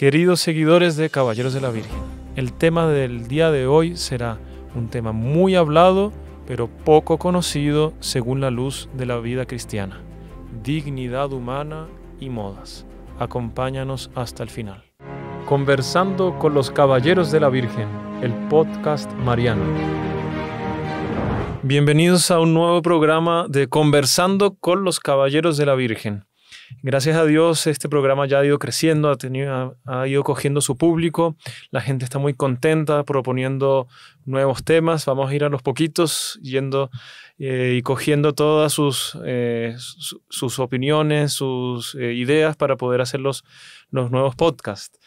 Queridos seguidores de Caballeros de la Virgen, el tema del día de hoy será un tema muy hablado, pero poco conocido según la luz de la vida cristiana. Dignidad humana y modas. Acompáñanos hasta el final. Conversando con los Caballeros de la Virgen, el podcast Mariano. Bienvenidos a un nuevo programa de Conversando con los Caballeros de la Virgen. Gracias a Dios este programa ya ha ido creciendo, ha, ha, ido cogiendo su público, la gente está muy contenta proponiendo nuevos temas, vamos a ir a los poquitos yendo eh, y cogiendo todas sus, eh, sus opiniones, sus eh, ideas para poder hacer los, los nuevos podcasts.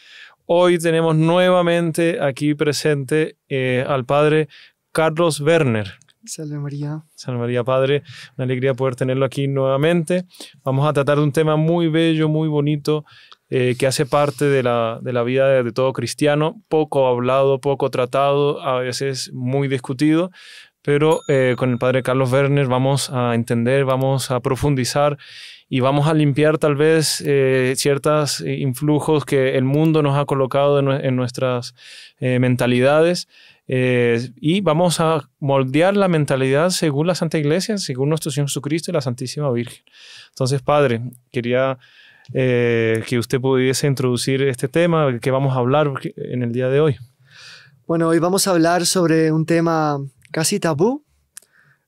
Hoy tenemos nuevamente aquí presente al padre Carlos Werner. Salve María. Salve María, Padre. Una alegría poder tenerlo aquí nuevamente. Vamos a tratar de un tema muy bello, muy bonito, eh, que hace parte de la, de la vida de, todo cristiano, poco hablado, poco tratado, a veces muy discutido, pero eh, con el Padre Carlos Werner vamos a entender, vamos a profundizar y vamos a limpiar tal vez eh, ciertos influjos que el mundo nos ha colocado en, en nuestras mentalidades eh, y vamos a moldear la mentalidad según la Santa Iglesia, según nuestro Señor Jesucristo y la Santísima Virgen. Entonces, Padre, quería eh, que usted pudiese introducir este tema que vamos a hablar en el día de hoy. Bueno, hoy vamos a hablar sobre un tema casi tabú.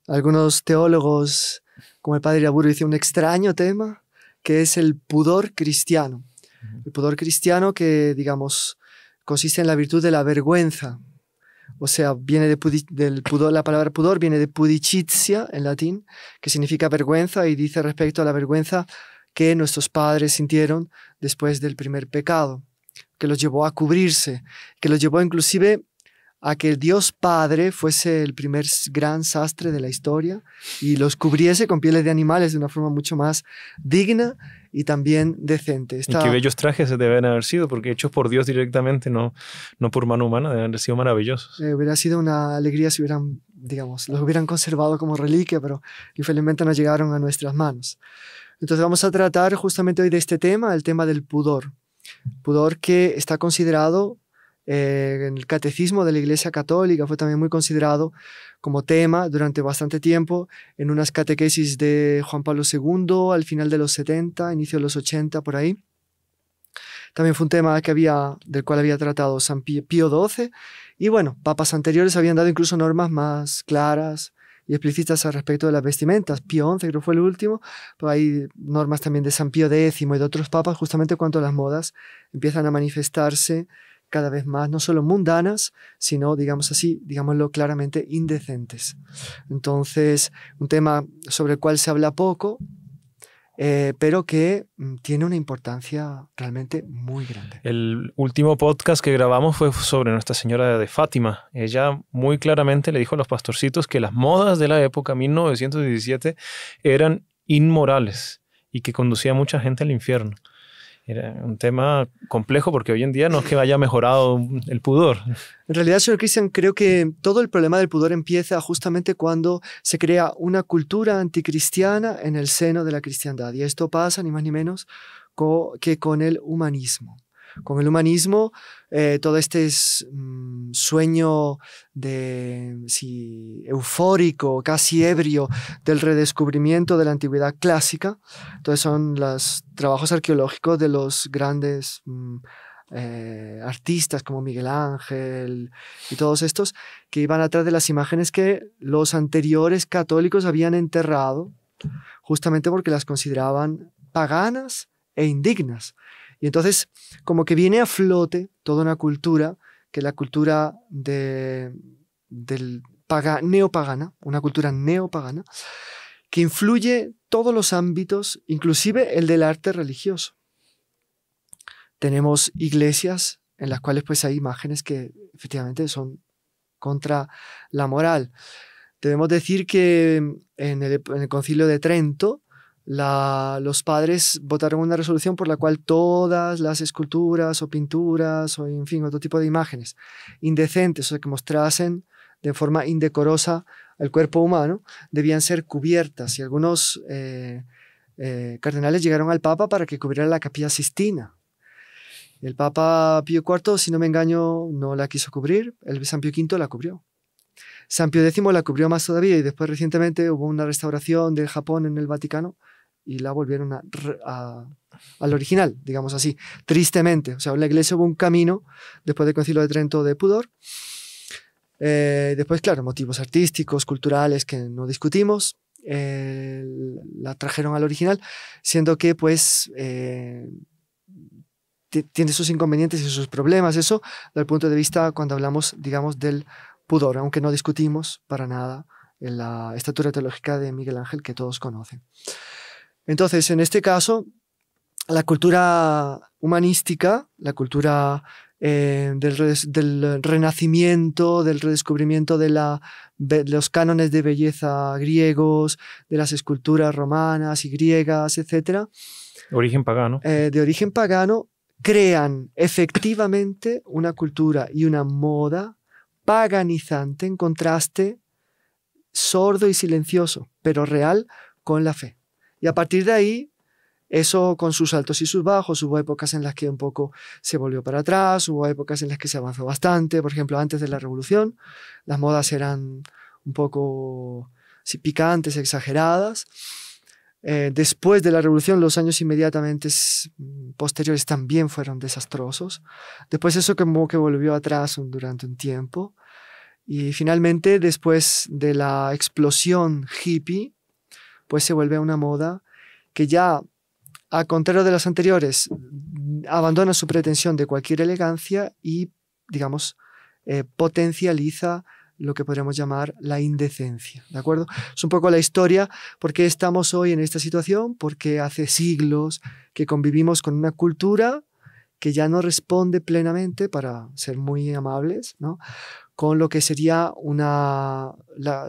Algunos teólogos, como el padre Aburo, dicen un extraño tema, que es el pudor cristiano. El pudor cristiano que, digamos, consiste en la virtud de la vergüenza, o sea, viene del pudor, la palabra pudor viene de pudicitia en latín, que significa vergüenza y dice respecto a la vergüenza que nuestros padres sintieron después del primer pecado, que los llevó a cubrirse, que los llevó inclusive a que el Dios Padre fuese el primer gran sastre de la historia y los cubriese con pieles de animales de una forma mucho más digna y también decente. Y qué bellos trajes deben haber sido, porque hechos por Dios directamente, no, no por mano humana, deben haber sido maravillosos. Eh, hubiera sido una alegría si hubieran, digamos, los hubieran conservado como reliquia, pero infelizmente no llegaron a nuestras manos. Entonces vamos a tratar justamente hoy de este tema, el tema del pudor. Pudor que está considerado eh, el catecismo de la Iglesia Católica fue también muy considerado como tema durante bastante tiempo en unas catequesis de Juan Pablo II al final de los 70, inicio de los 80, por ahí. También fue un tema del cual había tratado San Pío XII. Y bueno, papas anteriores habían dado incluso normas más claras y explícitas al respecto de las vestimentas. Pío XI creo fue el último, pero hay normas también de San Pío X y de otros papas justamente cuando las modas empiezan a manifestarse cada vez más, no solo mundanas, sino, digamos así, digámoslo claramente, indecentes. Entonces, un tema sobre el cual se habla poco, eh, pero que mm, tiene una importancia realmente muy grande. El último podcast que grabamos fue sobre Nuestra Señora de Fátima. Ella muy claramente le dijo a los pastorcitos que las modas de la época 1917 eran inmorales y que conducía a mucha gente al infierno era un tema complejo porque hoy en día no es que haya mejorado el pudor. En realidad, señor Christian, creo que todo el problema del pudor empieza justamente cuando se crea una cultura anticristiana en el seno de la cristiandad. Y esto pasa ni más ni menos que con el humanismo. Con el humanismo eh, todo este mm, sueño de, eufórico, casi ebrio, del redescubrimiento de la antigüedad clásica. Entonces son los trabajos arqueológicos de los grandes mm, eh, artistas como Miguel Ángel y todos estos que iban atrás de las imágenes que los anteriores católicos habían enterrado justamente porque las consideraban paganas e indignas. Y entonces, como que viene a flote toda una cultura, que es la cultura del neopagana, una cultura neopagana, que influye todos los ámbitos, inclusive el del arte religioso. Tenemos iglesias en las cuales pues hay imágenes que efectivamente son contra la moral. Debemos decir que en el concilio de Trento los padres votaron una resolución por la cual todas las esculturas o pinturas o, en fin, otro tipo de imágenes indecentes, o que mostrasen de forma indecorosa el cuerpo humano, debían ser cubiertas. Y algunos eh, eh, cardenales llegaron al Papa para que cubriera la capilla Sistina. El Papa Pío IV, si no me engaño, no la quiso cubrir, el San Pío V la cubrió. San Pío X la cubrió más todavía y después recientemente hubo una restauración del Japón en el Vaticano y la volvieron al original, digamos así, tristemente. O sea, en la iglesia hubo un camino después del concilio de Trento de pudor. Eh, después, claro, motivos artísticos, culturales que no discutimos, eh, la trajeron al original, siendo que pues eh, tiene sus inconvenientes y sus problemas, eso desde el punto de vista cuando hablamos, digamos, del pudor, aunque no discutimos para nada en la estatura teológica de Miguel Ángel que todos conocen. Entonces, en este caso, la cultura humanística, la cultura eh, del, renacimiento, del redescubrimiento de, los cánones de belleza griegos, de las esculturas romanas y griegas, etc. Origen pagano. Eh, de origen pagano, crean efectivamente una cultura y una moda paganizante en contraste sordo y silencioso, pero real con la fe. Y a partir de ahí, eso con sus altos y sus bajos, hubo épocas en las que un poco se volvió para atrás, hubo épocas en las que se avanzó bastante, por ejemplo, antes de la revolución, las modas eran un poco picantes, exageradas. Eh, después de la revolución, los años inmediatamente posteriores también fueron desastrosos. Después eso que volvió atrás durante un tiempo. Y finalmente, después de la explosión hippie, pues se vuelve una moda que ya, a contrario de las anteriores, abandona su pretensión de cualquier elegancia y, digamos, eh, potencializa lo que podríamos llamar la indecencia, ¿de acuerdo? Es un poco la historia, por qué estamos hoy en esta situación, porque hace siglos que convivimos con una cultura que ya no responde plenamente, para ser muy amables, ¿no? con lo que sería una,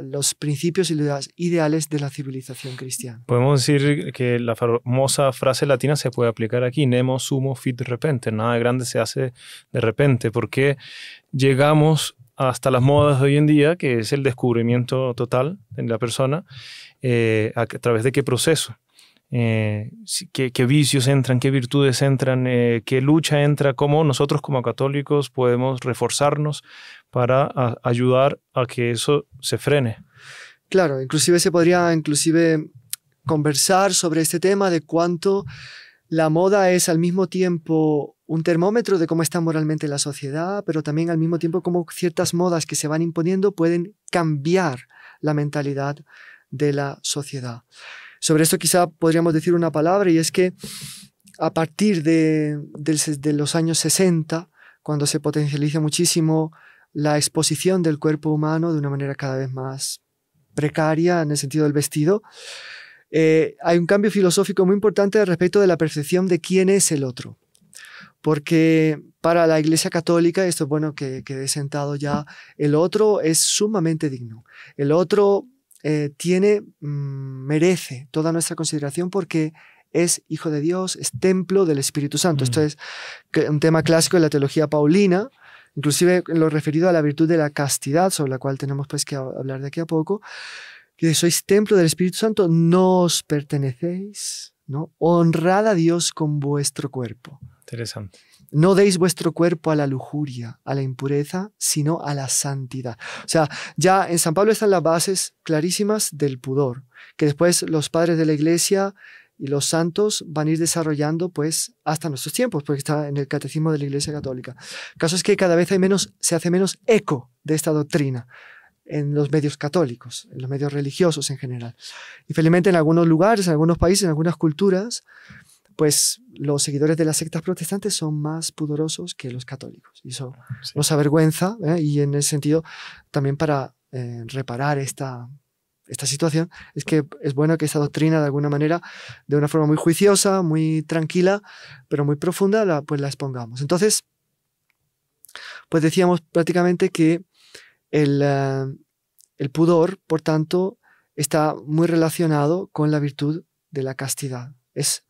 los principios y ideas ideales de la civilización cristiana. Podemos decir que la famosa frase latina se puede aplicar aquí, nemo sumo fit de repente, nada grande se hace de repente, porque llegamos hasta las modas de hoy en día, que es el descubrimiento total en la persona, eh, a través de qué proceso eh, qué, vicios entran, qué virtudes entran, eh, qué lucha entra, cómo nosotros como católicos podemos reforzarnos para ayudar a que eso se frene. Claro, inclusive se podría inclusive conversar sobre este tema de cuánto la moda es al mismo tiempo un termómetro de cómo está moralmente la sociedad, pero también al mismo tiempo cómo ciertas modas que se van imponiendo pueden cambiar la mentalidad de la sociedad. Sobre esto quizá podríamos decir una palabra y es que a partir de, los años 60, cuando se potencializa muchísimo la exposición del cuerpo humano de una manera cada vez más precaria en el sentido del vestido, eh, hay un cambio filosófico muy importante respecto de la percepción de quién es el otro. Porque para la Iglesia Católica, esto es bueno que he sentado ya, el otro es sumamente digno. El otro eh, tiene, mm, merece toda nuestra consideración porque es hijo de Dios, es templo del Espíritu Santo. Mm. Esto es un tema clásico de la teología paulina, inclusive en lo referido a la virtud de la castidad, sobre la cual tenemos pues que hablar de aquí a poco, que sois templo del Espíritu Santo, no os pertenecéis, Honrad a Dios con vuestro cuerpo. Interesante. No deis vuestro cuerpo a la lujuria, a la impureza, sino a la santidad. O sea, ya en San Pablo están las bases clarísimas del pudor, que después los padres de la iglesia y los santos van a ir desarrollando pues hasta nuestros tiempos, porque está en el catecismo de la Iglesia Católica. El caso es que cada vez hay menos, se hace menos eco de esta doctrina en los medios católicos, en los medios religiosos en general. Y felizmente en algunos lugares, en algunos países, en algunas culturas, pues los seguidores de las sectas protestantes son más pudorosos que los católicos. Y eso ah, nos avergüenza ¿eh? y en ese sentido también para eh, reparar esta, situación es que es bueno que esa doctrina de alguna manera, de una forma muy juiciosa, muy tranquila, pero muy profunda, la, pues la expongamos. Entonces, pues decíamos prácticamente que el, eh, el pudor, por tanto, está muy relacionado con la virtud de la castidad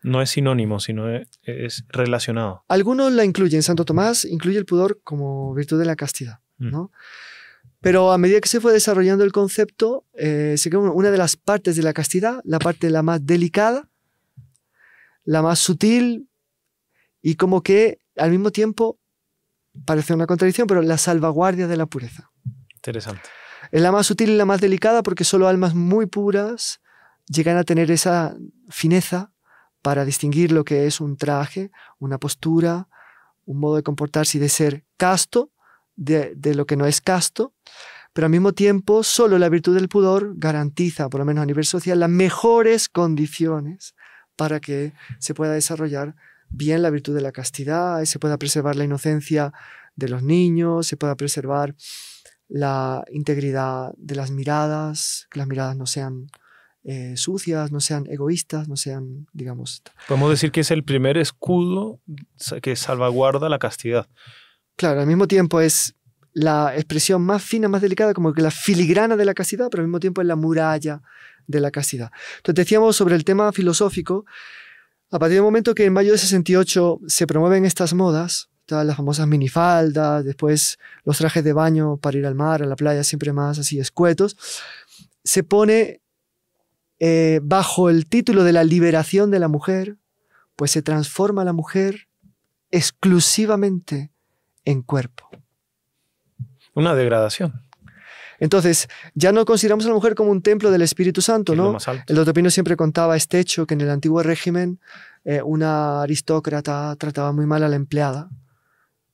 no es sinónimo, sino e, e, es, relacionado. Algunos la incluyen. Santo Tomás incluye el pudor como virtud de la castidad, mm. Pero a medida que se fue desarrollando el concepto, eh, se creó una de las partes de la castidad, la parte la más delicada, la más sutil, y como que al mismo tiempo parece una contradicción, pero la salvaguardia de la pureza. Interesante. Es la más sutil y la más delicada porque solo almas muy puras llegan a tener esa fineza para distinguir lo que es un traje, una postura, un modo de comportarse y de ser casto de, lo que no es casto, pero al mismo tiempo solo la virtud del pudor garantiza, por lo menos a nivel social, las mejores condiciones para que se pueda desarrollar bien la virtud de la castidad, se pueda preservar la inocencia de los niños, se pueda preservar la integridad de las miradas, que las miradas no sean eh, sucias, no sean egoístas, no sean, digamos... Podemos decir que es el primer escudo que salvaguarda la castidad. Claro, al mismo tiempo es la expresión más fina, más delicada, como que la filigrana de la castidad, pero al mismo tiempo es la muralla de la castidad. Entonces decíamos sobre el tema filosófico, a partir del momento que en mayo de 68 se promueven estas modas, las famosas minifaldas, después los trajes de baño para ir al mar, a la playa, siempre más así escuetos, se pone eh, bajo el título de la liberación de la mujer, pues se transforma la mujer exclusivamente en cuerpo. Una degradación. Entonces, ya no consideramos a la mujer como un templo del Espíritu Santo, ¿no? el doctor Pino siempre contaba este hecho que en el antiguo régimen eh, una aristócrata trataba muy mal a la empleada,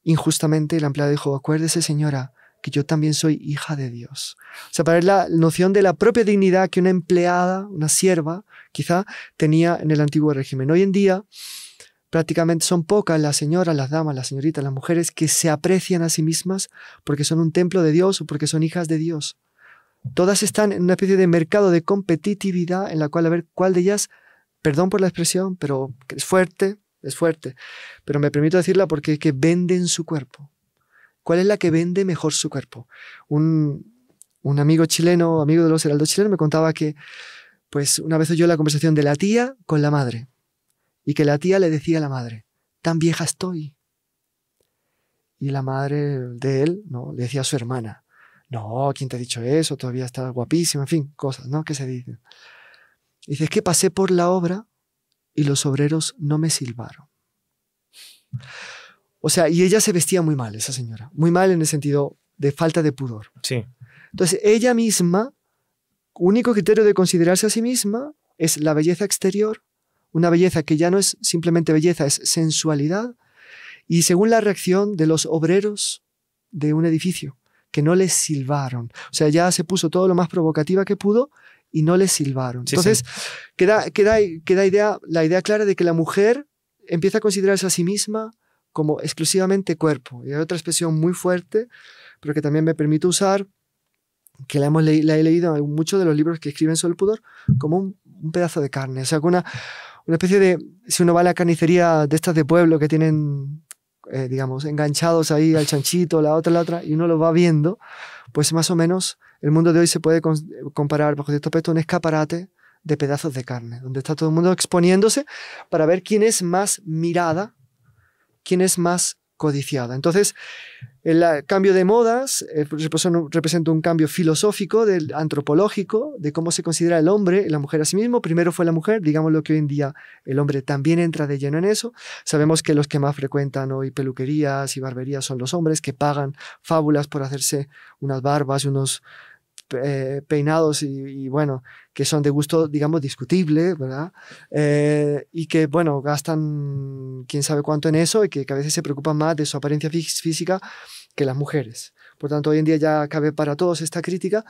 injustamente, la empleada dijo, acuérdese señora, que yo también soy hija de Dios. O sea, para la noción de la propia dignidad que una empleada, una sierva, quizá tenía en el antiguo régimen. Hoy en día, prácticamente son pocas las señoras, las damas, las señoritas, las mujeres que se aprecian a sí mismas porque son un templo de Dios o porque son hijas de Dios. Todas están en una especie de mercado de competitividad en la cual a ver cuál de ellas, perdón por la expresión, pero es fuerte, es fuerte, pero me permito decirla porque es que venden su cuerpo cuál es la que vende mejor su cuerpo. Un, amigo chileno, amigo de los heraldos chilenos, me contaba que, pues, una vez oyó la conversación de la tía con la madre y que la tía le decía a la madre, tan vieja estoy. Y la madre de él, ¿no? Le decía a su hermana, no, ¿quién te ha dicho eso? Todavía está guapísima, en fin, cosas, ¿no? Que se dicen. Dice, es que pasé por la obra y los obreros no me silbaron. O sea, y ella se vestía muy mal, esa señora. Muy mal en el sentido de falta de pudor. Sí. Entonces, ella misma, único criterio de considerarse a sí misma es la belleza exterior, una belleza que ya no es simplemente belleza, es sensualidad, y según la reacción de los obreros de un edificio, que no les silbaron. O sea, ya se puso todo lo más provocativa que pudo y no les silbaron. Entonces, Queda, queda, queda idea, la idea clara de que la mujer empieza a considerarse a sí misma, como exclusivamente cuerpo. Y hay otra expresión muy fuerte, pero que también me permite usar, que la, hemos la he leído en muchos de los libros que escriben sobre el pudor, como un, pedazo de carne. O sea, una, una especie de, si uno va a la carnicería de estas de pueblo que tienen, eh, digamos, enganchados ahí al chanchito, la otra, la otra, y uno lo va viendo, pues más o menos el mundo de hoy se puede comparar bajo cierto aspecto un escaparate de pedazos de carne, donde está todo el mundo exponiéndose para ver quién es más mirada quién es más codiciada. Entonces, el ah, cambio de modas eh, representa un cambio filosófico, del antropológico, de cómo se considera el hombre, la mujer a sí mismo. Primero fue la mujer, digamos lo que hoy en día el hombre también entra de lleno en eso. Sabemos que los que más frecuentan hoy peluquerías y barberías son los hombres que pagan fábulas por hacerse unas barbas y unos eh, peinados y, bueno, que son de gusto, digamos, discutible, ¿verdad? Eh, y que, bueno, gastan quién sabe cuánto en eso y que, a veces se preocupan más de su apariencia física que las mujeres. Por tanto, hoy en día ya cabe para todos esta crítica,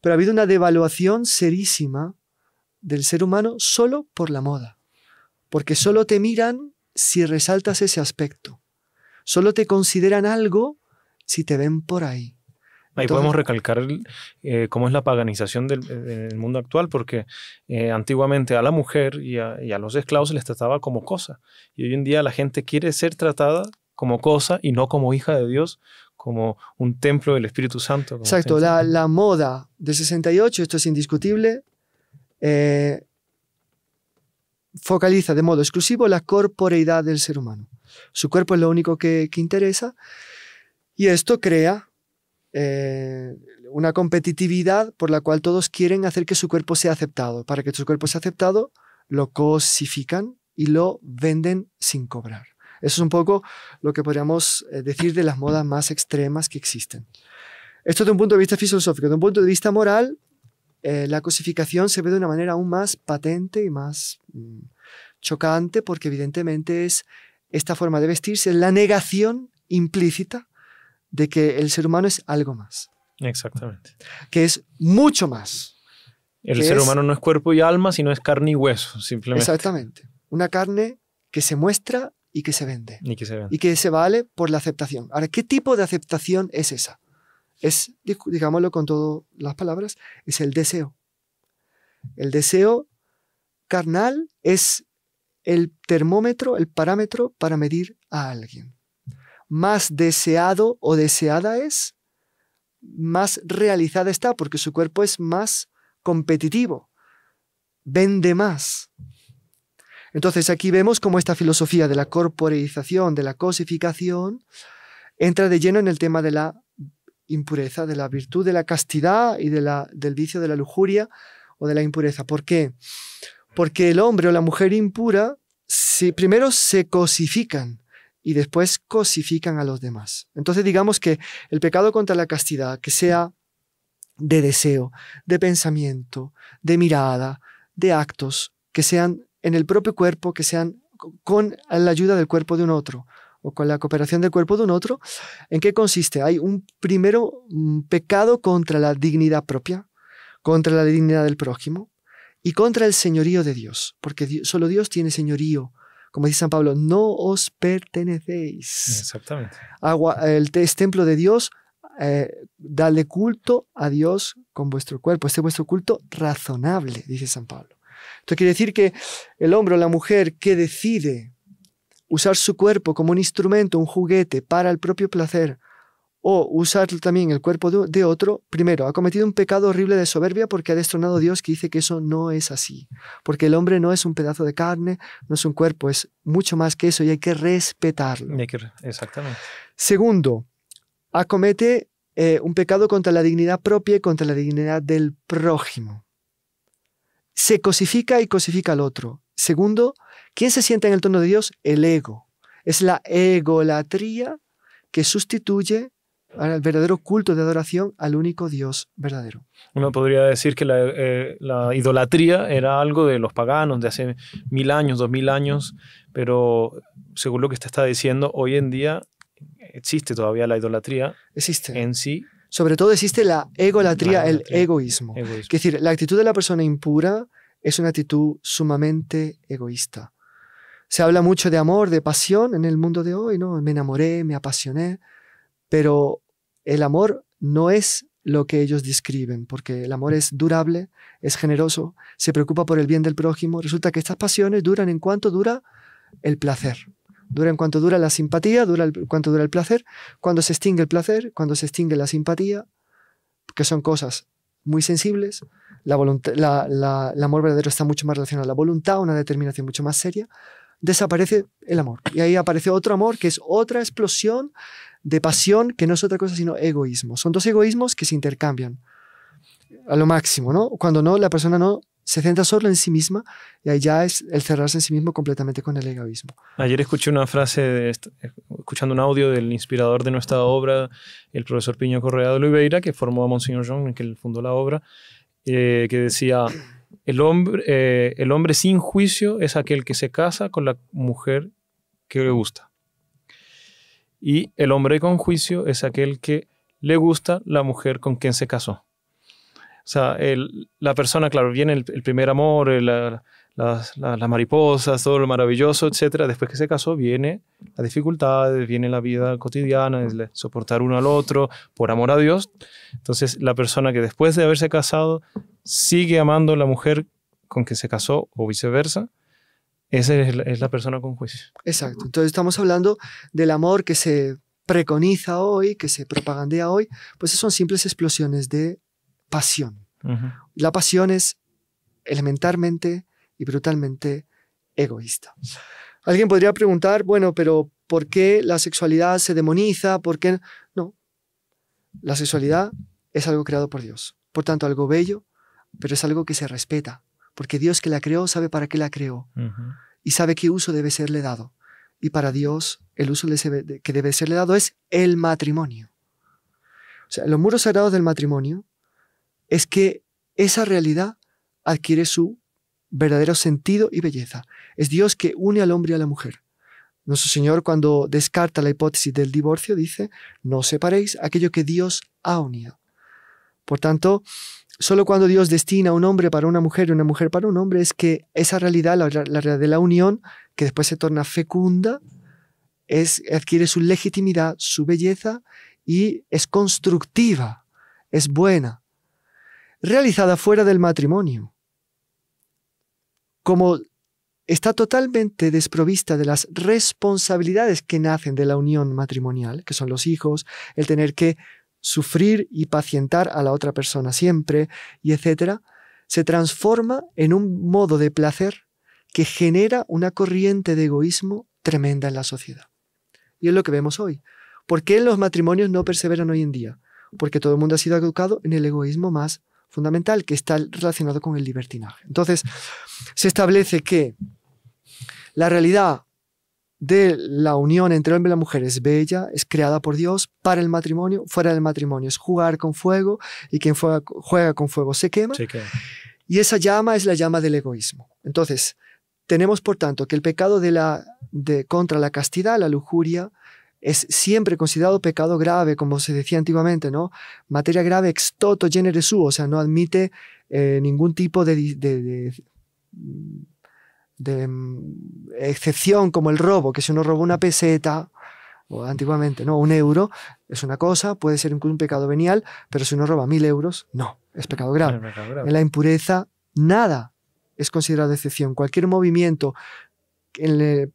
pero ha habido una devaluación serísima del ser humano solo por la moda, porque solo te miran si resaltas ese aspecto, solo te consideran algo si te ven por ahí. Ahí podemos recalcar eh, cómo es la paganización del, eh, mundo actual, porque eh, antiguamente a la mujer y a, los esclavos se les trataba como cosa. Y hoy en día la gente quiere ser tratada como cosa y no como hija de Dios, como un templo del Espíritu Santo. Exacto, la, moda de 68, esto es indiscutible, focaliza de modo exclusivo la corporeidad del ser humano. Su cuerpo es lo único que interesa y esto crea eh, una competitividad por la cual todos quieren hacer que su cuerpo sea aceptado. Para que su cuerpo sea aceptado, lo cosifican y lo venden sin cobrar. Eso es un poco lo que podríamos eh, decir de las modas más extremas que existen. Esto de un punto de vista filosófico, de un punto de vista moral, eh, la cosificación se ve de una manera aún más patente y más mm, chocante porque evidentemente es esta forma de vestirse, la negación implícita de que el ser humano es algo más. Exactamente. Que es mucho más. El ser humano no es cuerpo y alma, sino es carne y hueso, simplemente. Exactamente. Una carne que se muestra y que se vende. Y que se vende. Y que se vale por la aceptación. Ahora, ¿qué tipo de aceptación es esa? Es, digámoslo con todas las palabras, es el deseo. El deseo carnal es el termómetro, el parámetro para medir a alguien más deseado o deseada es, más realizada está, porque su cuerpo es más competitivo, vende más. Entonces aquí vemos cómo esta filosofía de la corporización de la cosificación, entra de lleno en el tema de la impureza, de la virtud, de la castidad y de la, del vicio de la lujuria o de la impureza. ¿Por qué? Porque el hombre o la mujer impura, si primero se cosifican, y después cosifican a los demás. Entonces digamos que el pecado contra la castidad, que sea de deseo, de pensamiento, de mirada, de actos, que sean en el propio cuerpo, que sean con la ayuda del cuerpo de un otro o con la cooperación del cuerpo de un otro, ¿en qué consiste? Hay un primero pecado contra la dignidad propia, contra la dignidad del prójimo y contra el señorío de Dios, porque solo Dios tiene señorío como dice San Pablo, no os pertenecéis. Exactamente. el templo de Dios, eh, dale culto a Dios con vuestro cuerpo. Este es vuestro culto razonable, dice San Pablo. Esto quiere decir que el hombre o la mujer que decide usar su cuerpo como un instrumento, un juguete para el propio placer, o usar también el cuerpo de otro, primero, ha cometido un pecado horrible de soberbia porque ha destronado a Dios que dice que eso no es así, porque el hombre no es un pedazo de carne, no es un cuerpo, es mucho más que eso y hay que respetarlo. Exactamente. Segundo, acomete eh, un pecado contra la dignidad propia y contra la dignidad del prójimo. Se cosifica y cosifica al otro. Segundo, ¿quién se sienta en el tono de Dios? El ego. Es la egolatría que sustituye al verdadero culto de adoración al único Dios verdadero. Uno podría decir que eh, la, idolatría era algo de los paganos de hace mil años, dos mil años, pero según lo que usted está diciendo, hoy en día existe todavía la idolatría existe. en sí. Sobre todo existe la egolatría, el egoísmo. egoísmo. Es decir, la actitud de la persona impura es una actitud sumamente egoísta. Se habla mucho de amor, de pasión en el mundo de hoy, ¿no? Me enamoré, me apasioné, pero el amor no es lo que ellos describen, porque el amor es durable, es generoso, se preocupa por el bien del prójimo. Resulta que estas pasiones duran en cuanto dura el placer. Dura en cuanto dura la simpatía, dura en cuanto dura el placer, cuando se extingue el placer, cuando se extingue la simpatía, que son cosas muy sensibles. La el amor verdadero está mucho más relacionado a la voluntad, una determinación mucho más seria. Desaparece el amor. Y ahí aparece otro amor que es otra explosión de pasión, que no es otra cosa sino egoísmo. Son dos egoísmos que se intercambian a lo máximo, ¿no? Cuando no, la persona no se centra solo en sí misma y ahí ya es el cerrarse en sí mismo completamente con el egoísmo. Ayer escuché una frase, escuchando un audio del inspirador de nuestra obra, el profesor Piño Correa de Oliveira, que formó a Monseñor John, que él fundó la obra, eh, que decía, el hombre, eh, el hombre sin juicio es aquel que se casa con la mujer que le gusta. Y el hombre con juicio es aquel que le gusta la mujer con quien se casó. O sea, la persona, claro, viene el, primer amor, las, mariposas, todo lo maravilloso, etc. Después que se casó, viene la dificultades, viene la vida cotidiana, es soportar uno al otro por amor a Dios. Entonces, la persona que después de haberse casado sigue amando a la mujer con quien se casó o viceversa, esa es la, persona con juicio. Exacto. Entonces estamos hablando del amor que se preconiza hoy, que se propagandea hoy, pues son simples explosiones de pasión. La pasión es elementalmente y brutalmente egoísta. Alguien podría preguntar, bueno, pero ¿por qué la sexualidad se demoniza? ¿Por qué no? La sexualidad es algo creado por Dios, por tanto algo bello, pero es algo que se respeta, porque Dios que la creó sabe para qué la creó y sabe qué uso debe serle dado. Y para Dios el uso que debe serle dado es el matrimonio. O sea, los muros sagrados del matrimonio es que esa realidad adquiere su verdadero sentido y belleza. Es Dios que une al hombre y a la mujer. Nuestro Señor cuando descarta la hipótesis del divorcio dice, no separéis aquello que Dios ha unido. Por tanto, solo cuando Dios destina un hombre para una mujer y una mujer para un hombre es que esa realidad, la, realidad de la unión, que después se torna fecunda, es, adquiere su legitimidad, su belleza y es constructiva, es buena, realizada fuera del matrimonio. Como está totalmente desprovista de las responsabilidades que nacen de la unión matrimonial, que son los hijos, el tener que sufrir y pacientar a la otra persona siempre, y etcétera, se transforma en un modo de placer que genera una corriente de egoísmo tremenda en la sociedad. Y es lo que vemos hoy. ¿Por qué los matrimonios no perseveran hoy en día? Porque todo el mundo ha sido educado en el egoísmo más fundamental, que está relacionado con el libertinaje. Entonces, se establece que la realidad de la unión entre hombre y la mujer es bella, es creada por Dios para el matrimonio, fuera del matrimonio es jugar con fuego y quien juega, con fuego se quema. Y esa llama es la llama del egoísmo. Entonces, tenemos por tanto que el pecado de la, de, contra la castidad, la lujuria, es siempre considerado pecado grave, como se decía antiguamente, ¿no? Materia grave ex toto genere su, o sea, no admite eh, ningún tipo de, de de mm, excepción como el robo, que si uno roba una peseta, o antiguamente, no, un euro es una cosa, puede ser un pecado venial, pero si uno roba mil euros, no, es pecado grave. En la impureza, nada es considerado excepción. Cualquier movimiento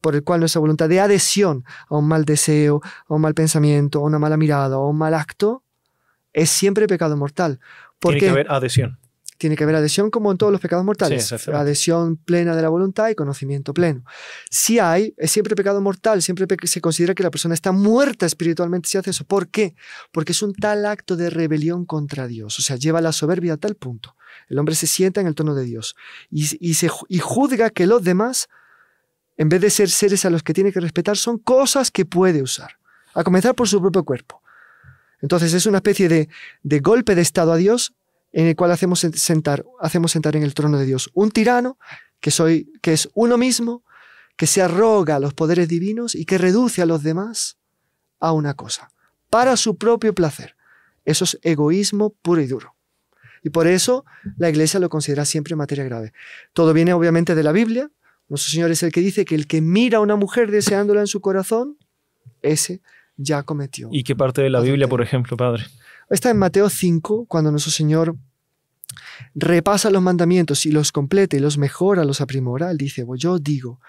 por el cual nuestra voluntad de adhesión a un mal deseo, a un mal pensamiento, a una mala mirada, a un mal acto, es siempre pecado mortal. Porque, Tiene que haber adhesión tiene que haber adhesión como en todos los pecados mortales. adhesión plena de la voluntad y conocimiento pleno. Si hay, es siempre pecado mortal, siempre se considera que la persona está muerta espiritualmente si hace eso. ¿Por qué? Porque es un tal acto de rebelión contra Dios. O sea, lleva la soberbia a tal punto. El hombre se sienta en el tono de Dios y, juzga que los demás, en vez de ser seres a los que tiene que respetar, son cosas que puede usar. A comenzar por su propio cuerpo. Entonces es una especie de golpe de estado a Dios en el cual hacemos sentar, hacemos sentar en el trono de Dios un tirano que, soy, que es uno mismo, que se arroga los poderes divinos y que reduce a los demás a una cosa, para su propio placer. Eso es egoísmo puro y duro. Y por eso la iglesia lo considera siempre materia grave. Todo viene obviamente de la Biblia. Nuestro Señor es el que dice que el que mira a una mujer deseándola en su corazón, ese ya cometió. ¿Y qué parte de la Biblia, por ejemplo, padre? Está en Mateo 5, cuando nuestro Señor repasa los mandamientos y los completa y los mejora, los aprimora, él dice, pues yo digo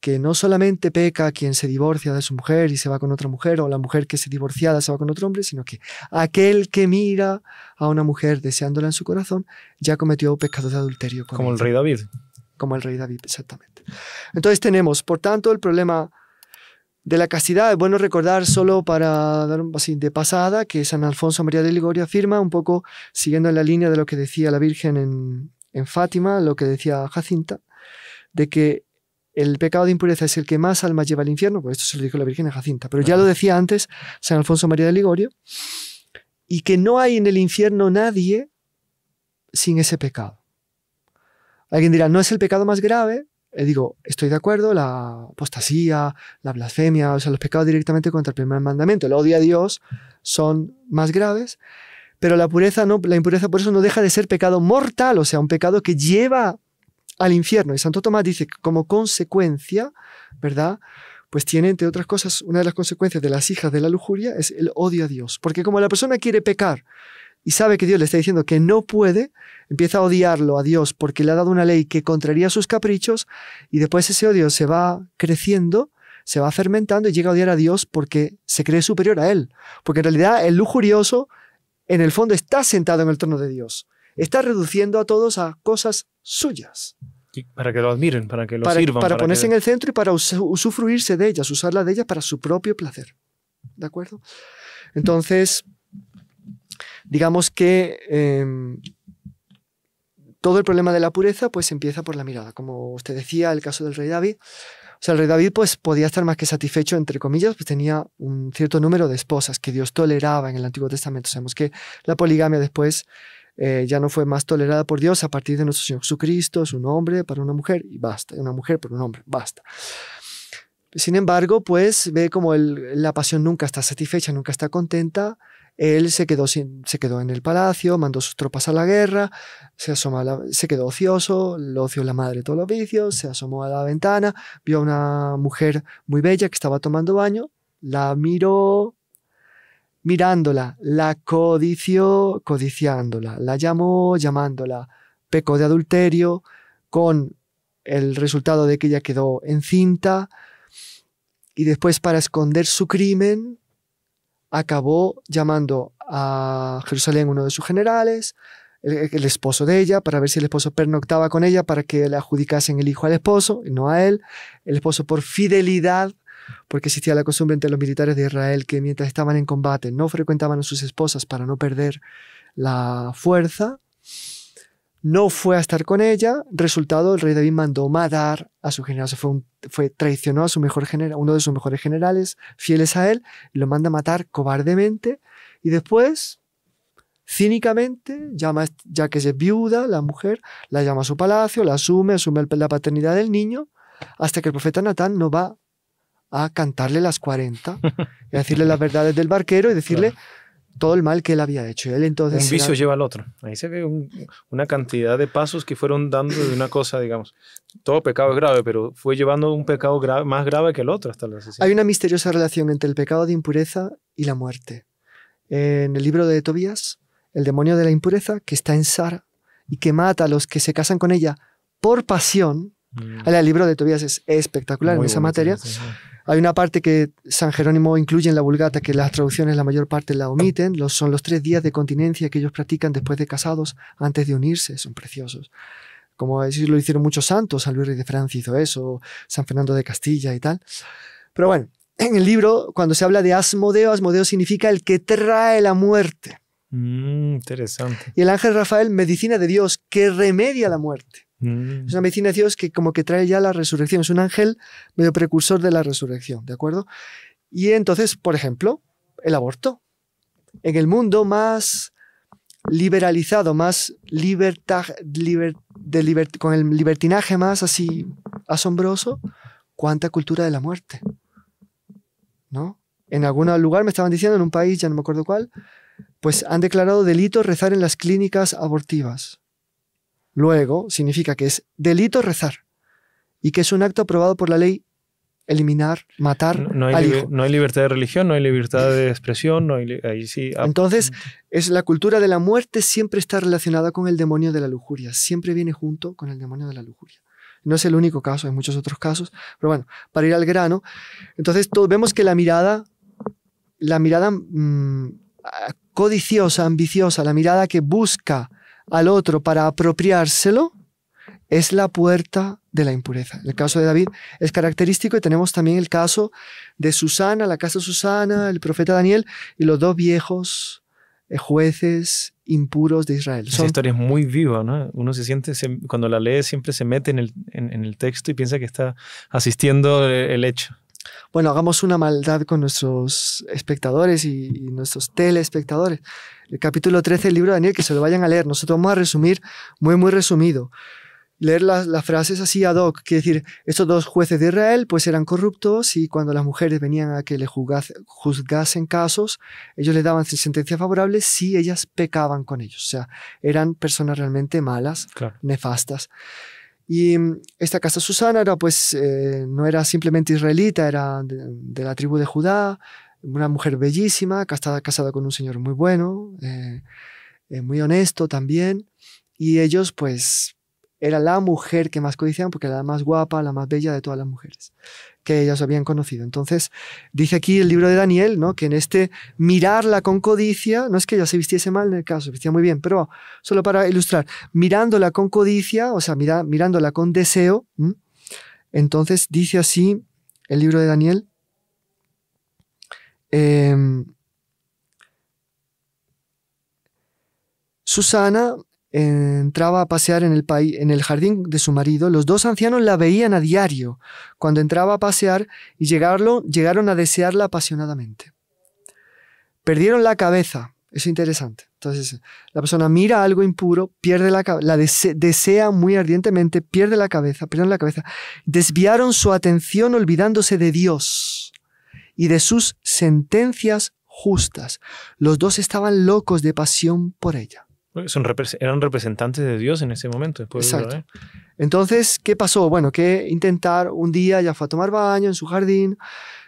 que no solamente peca quien se divorcia de su mujer y se va con otra mujer, o la mujer que se divorciada se va con otro hombre, sino que aquel que mira a una mujer deseándola en su corazón ya cometió pecado de adulterio. como el rey David. Como el rey David, exactamente. Entonces tenemos, por tanto, el problema de la castidad es bueno recordar solo para dar un así de pasada que San Alfonso María de Ligorio afirma un poco siguiendo en la línea de lo que decía la Virgen en, en Fátima, lo que decía Jacinta, de que el pecado de impureza es el que más almas lleva al infierno, pues esto se lo dijo la Virgen a Jacinta, pero ya lo decía antes San Alfonso María de Ligorio, y que no hay en el infierno nadie sin ese pecado. Alguien dirá, no es el pecado más grave, eh, digo, estoy de acuerdo, la apostasía, la blasfemia, o sea, los pecados directamente contra el primer mandamiento, el odio a Dios, son más graves, pero la pureza no, la impureza por eso no deja de ser pecado mortal, o sea, un pecado que lleva al infierno. Y Santo Tomás dice que como consecuencia, ¿verdad? Pues tiene, entre otras cosas, una de las consecuencias de las hijas de la lujuria es el odio a Dios. Porque como la persona quiere pecar y sabe que Dios le está diciendo que no puede, empieza a odiarlo a Dios porque le ha dado una ley que contraría sus caprichos y después ese odio se va creciendo, se va fermentando y llega a odiar a Dios porque se cree superior a Él. Porque en realidad el lujurioso en el fondo está sentado en el trono de Dios. Está reduciendo a todos a cosas suyas. Para que lo admiren, para que lo sirvan. Para, ponerse en el centro y para usufruirse de ellas, usarla de ellas para su propio placer. ¿De acuerdo? Entonces, digamos que em, todo el problema de la pureza pues empieza por la mirada. Como usted decía, el caso del rey David. O sea, el rey David pues podía estar más que satisfecho, entre comillas, pues tenía un cierto número de esposas que Dios toleraba en el Antiguo Testamento. Sabemos que la poligamia después eh, ya no fue más tolerada por Dios a partir de nuestro Señor Jesucristo, es un hombre para una mujer y basta, una mujer por un hombre, basta. Sin embargo, pues ve como la pasión nunca está satisfecha, nunca está contenta, él se quedó, se quedó en el palacio, mandó sus tropas a la guerra, se, asomó se quedó ocioso, lo ocio la madre de todos los vicios, se asomó a la ventana, vio a una mujer muy bella que estaba tomando baño, la miró, mirándola, la codició, codiciándola, la llamó, llamándola, pecó de adulterio, con el resultado de que ella quedó encinta, y después para esconder su crimen acabó llamando a Jerusalén uno de sus generales, el, esposo de ella, para ver si el esposo pernoctaba con ella para que le adjudicasen el hijo al esposo, y no a él. El esposo por fidelidad, porque existía la costumbre entre los militares de Israel que mientras estaban en combate no frecuentaban a sus esposas para no perder la fuerza no fue a estar con ella. Resultado, el rey David mandó matar a su general. Se fue, fue, traicionó a su mejor general, uno de sus mejores generales, fieles a él, lo manda a matar cobardemente. Y después, cínicamente, llama, este, ya que es viuda, la mujer, la llama a su palacio, la asume, asume la paternidad del niño, hasta que el profeta Natán no va a cantarle las 40 y a decirle las verdades del barquero y decirle todo el mal que él había hecho. Él entonces un vicio lleva al otro. Ahí se ve una cantidad de pasos que fueron dando de una cosa, digamos. Todo pecado es grave, pero fue llevando un pecado más grave que el otro hasta la Hay una misteriosa relación entre el pecado de impureza y la muerte. En el libro de Tobías, el demonio de la impureza que está en Sara y que mata a los que se casan con ella por pasión. Mm. El libro de Tobías es espectacular en esa materia. Hay una parte que San Jerónimo incluye en la Vulgata que las traducciones la mayor parte la omiten. son los tres días de continencia que ellos practican después de casados, antes de unirse. Son preciosos. Como decir lo hicieron muchos santos, San Luis de Francia hizo eso, San Fernando de Castilla y tal. Pero bueno, en el libro, cuando se habla de Asmodeo, Asmodeo significa el que trae la muerte. Mm, interesante. Y el ángel Rafael, medicina de Dios, que remedia la muerte. Mm. Es una medicina de Dios que como que trae ya la resurrección, es un ángel medio precursor de la resurrección, ¿de acuerdo? Y entonces, por ejemplo, el aborto. En el mundo más liberalizado, más libertad, con el libertinaje más así asombroso, cuánta cultura de la muerte. ¿No? En algún lugar me estaban diciendo, en un país, ya no me acuerdo cuál, pues han declarado delito rezar en las clínicas abortivas. Luego, significa que es delito rezar y que es un acto aprobado por la ley eliminar, matar no, hay al hijo. No hay libertad de religión, no hay libertad de expresión, sí. Ah, entonces, mm. es la cultura de la muerte siempre está relacionada con el demonio de la lujuria, siempre viene junto con el demonio de la lujuria. No es el único caso, hay muchos otros casos, pero bueno, para ir al grano, entonces vemos que la mirada, la mirada mm, codiciosa, ambiciosa, la mirada que busca al otro para apropiárselo, es la puerta de la impureza. El caso de David es característico y tenemos también el caso de Susana, la casa de Susana, el profeta Daniel y los dos viejos eh, jueces impuros de Israel. Esa historia es muy viva, ¿no? Uno se siente, cuando la lee, siempre se mete en el, en, el, texto y piensa que está asistiendo el hecho bueno, hagamos una maldad con nuestros espectadores y, nuestros telespectadores. El capítulo 13 del libro de Daniel, que se lo vayan a leer. Nosotros vamos a resumir muy, muy resumido. Leer las, frases así ad hoc, quiere decir, estos dos jueces de Israel pues eran corruptos y cuando las mujeres venían a que le juzgasen casos, ellos les daban sentencia favorable si ellas pecaban con ellos. O sea, eran personas realmente malas, nefastas. Y mm, esta casa Susana era, pues, eh, no era simplemente israelita, era de, la tribu de Judá, una mujer bellísima, casada, con un señor muy bueno, eh, eh, muy honesto también. Y ellos, pues, era la mujer que más codiciaban porque era la más guapa, la más bella de todas las mujeres que ellos habían conocido. Entonces, dice aquí el libro de Daniel, ¿no? que en este mirarla con codicia, no es que ella se vistiese mal en el caso, se vestía muy bien, pero solo para ilustrar, mirándola con codicia, o sea, mira, mirándola con deseo, entonces dice así el libro de Daniel. Em, Susana entraba a pasear en el, en el jardín de su marido, los dos ancianos la veían a diario cuando entraba a pasear y llegarlo llegaron a desearla apasionadamente. Perdieron la cabeza, es interesante. Entonces, la persona mira algo impuro, pierde la desea muy ardientemente, pierde la cabeza, pierden la cabeza. Desviaron su atención olvidándose de Dios y de sus sentencias justas. Los dos estaban locos de pasión por ella. Son, eran representantes de Dios en ese momento. Entonces, ¿qué pasó? Bueno, que intentar un día ya fue a tomar baño en su jardín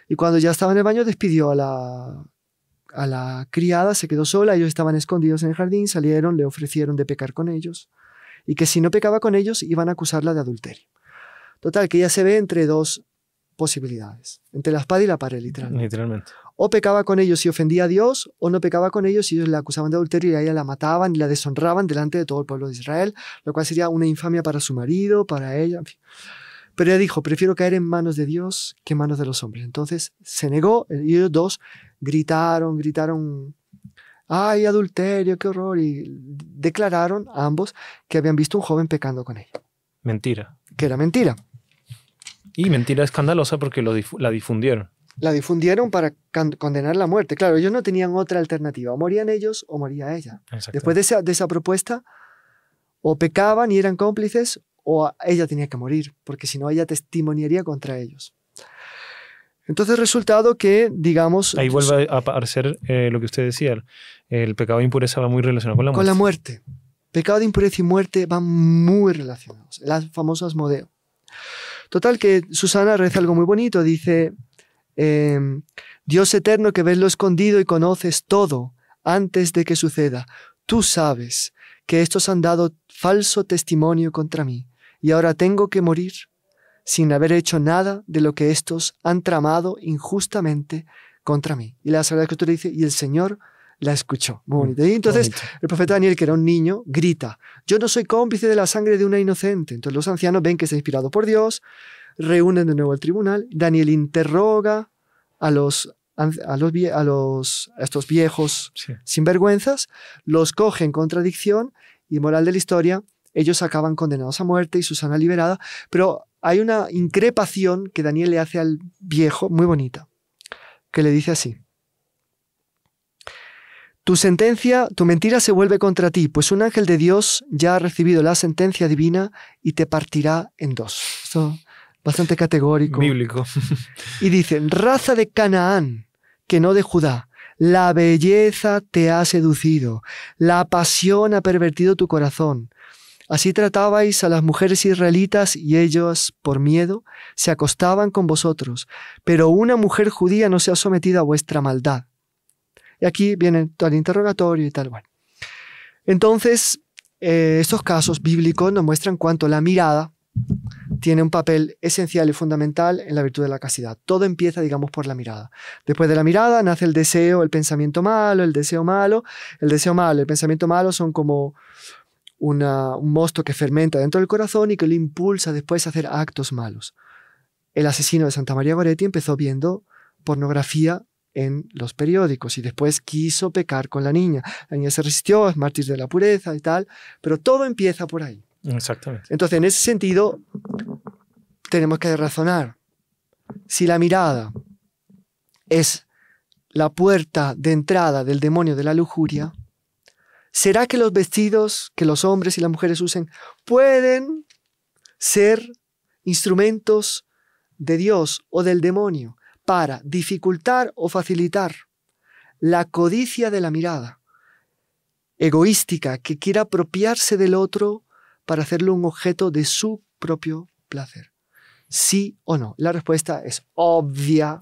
y cuando ya estaba en el baño despidió a la, a la criada, se quedó sola, ellos estaban escondidos en el jardín, salieron, le ofrecieron de pecar con ellos y que si no pecaba con ellos iban a acusarla de adulterio. Total, que ya se ve entre dos posibilidades, entre la espada y la pared, literalmente. Literalmente o pecaba con ellos y ofendía a Dios, o no pecaba con ellos y ellos la acusaban de adulterio y a ella la mataban y la deshonraban delante de todo el pueblo de Israel, lo cual sería una infamia para su marido, para ella, Pero ella dijo, prefiero caer en manos de Dios que en manos de los hombres. Entonces se negó y ellos dos gritaron, gritaron, ay, adulterio, qué horror. Y declararon ambos que habían visto un joven pecando con ella. Mentira. Que era mentira. Y mentira escandalosa porque la difundieron la difundieron para condenar la muerte. Claro, ellos no tenían otra alternativa. O morían ellos o moría ella. Después de esa, de esa, propuesta, o pecaban y eran cómplices, o ella tenía que morir, porque si no, ella testimoniaría contra ellos. Entonces, resultado que, digamos... Ahí vuelve a aparecer eh, lo que usted decía, el pecado de impureza va muy relacionado con la muerte. Con la muerte. Pecado de impureza y muerte van muy relacionados, las famosas modeo. Total que Susana reza algo muy bonito, dice, Em, Dios eterno que ves lo escondido y conoces todo antes de que suceda, tú sabes que estos han dado falso testimonio contra mí, y ahora tengo que morir sin haber hecho nada de lo que estos han tramado injustamente contra mí. Y la Sagrada Escritura dice, y el Señor la escuchó. Muy bonito. Y entonces el profeta Daniel, que era un niño, grita, yo no soy cómplice de la sangre de una inocente. Entonces los ancianos ven que está inspirado por Dios, reúnen de nuevo al tribunal, Daniel interroga a los los, a, los, estos viejos sinvergüenzas, los coge en contradicción y moral de la historia, ellos acaban condenados a muerte y Susana liberada, pero hay una increpación que Daniel le hace al viejo muy bonita, que le dice así. Tu sentencia, tu mentira se vuelve contra ti, pues un ángel de Dios ya ha recibido la sentencia divina y te partirá en dos bastante categórico. Bíblico. Y dice... raza de Canaán, que no de Judá, la belleza te ha seducido, la pasión ha pervertido tu corazón. Así tratabais a las mujeres israelitas y ellos por miedo, se acostaban con vosotros, pero una mujer judía no se ha sometido a vuestra maldad. Y aquí viene todo el interrogatorio y tal. cual Entonces, eh, estos casos bíblicos nos muestran cuánto la mirada tiene un papel esencial y fundamental en la virtud de la casidad. Todo empieza, digamos, por la mirada. Después de la mirada nace el deseo, el pensamiento malo, el deseo malo. El deseo malo, el pensamiento malo son como un mosto que fermenta dentro del corazón y que lo impulsa después a hacer actos malos. El asesino de Santa María Goretti empezó viendo pornografía en los periódicos y después quiso pecar con la niña. La niña se resistió, es mártir de la pureza y tal, pero todo empieza por ahí. Exactamente. Entonces, en ese sentido, tenemos que razonar. Si la mirada es la puerta de entrada del demonio de la lujuria, ¿será que los vestidos que los hombres y las mujeres usen pueden ser instrumentos de Dios o del demonio para dificultar o facilitar la codicia de la mirada egoística que quiera apropiarse del otro para hacerlo un objeto de su propio placer? ¿Sí o no? La respuesta es obvia,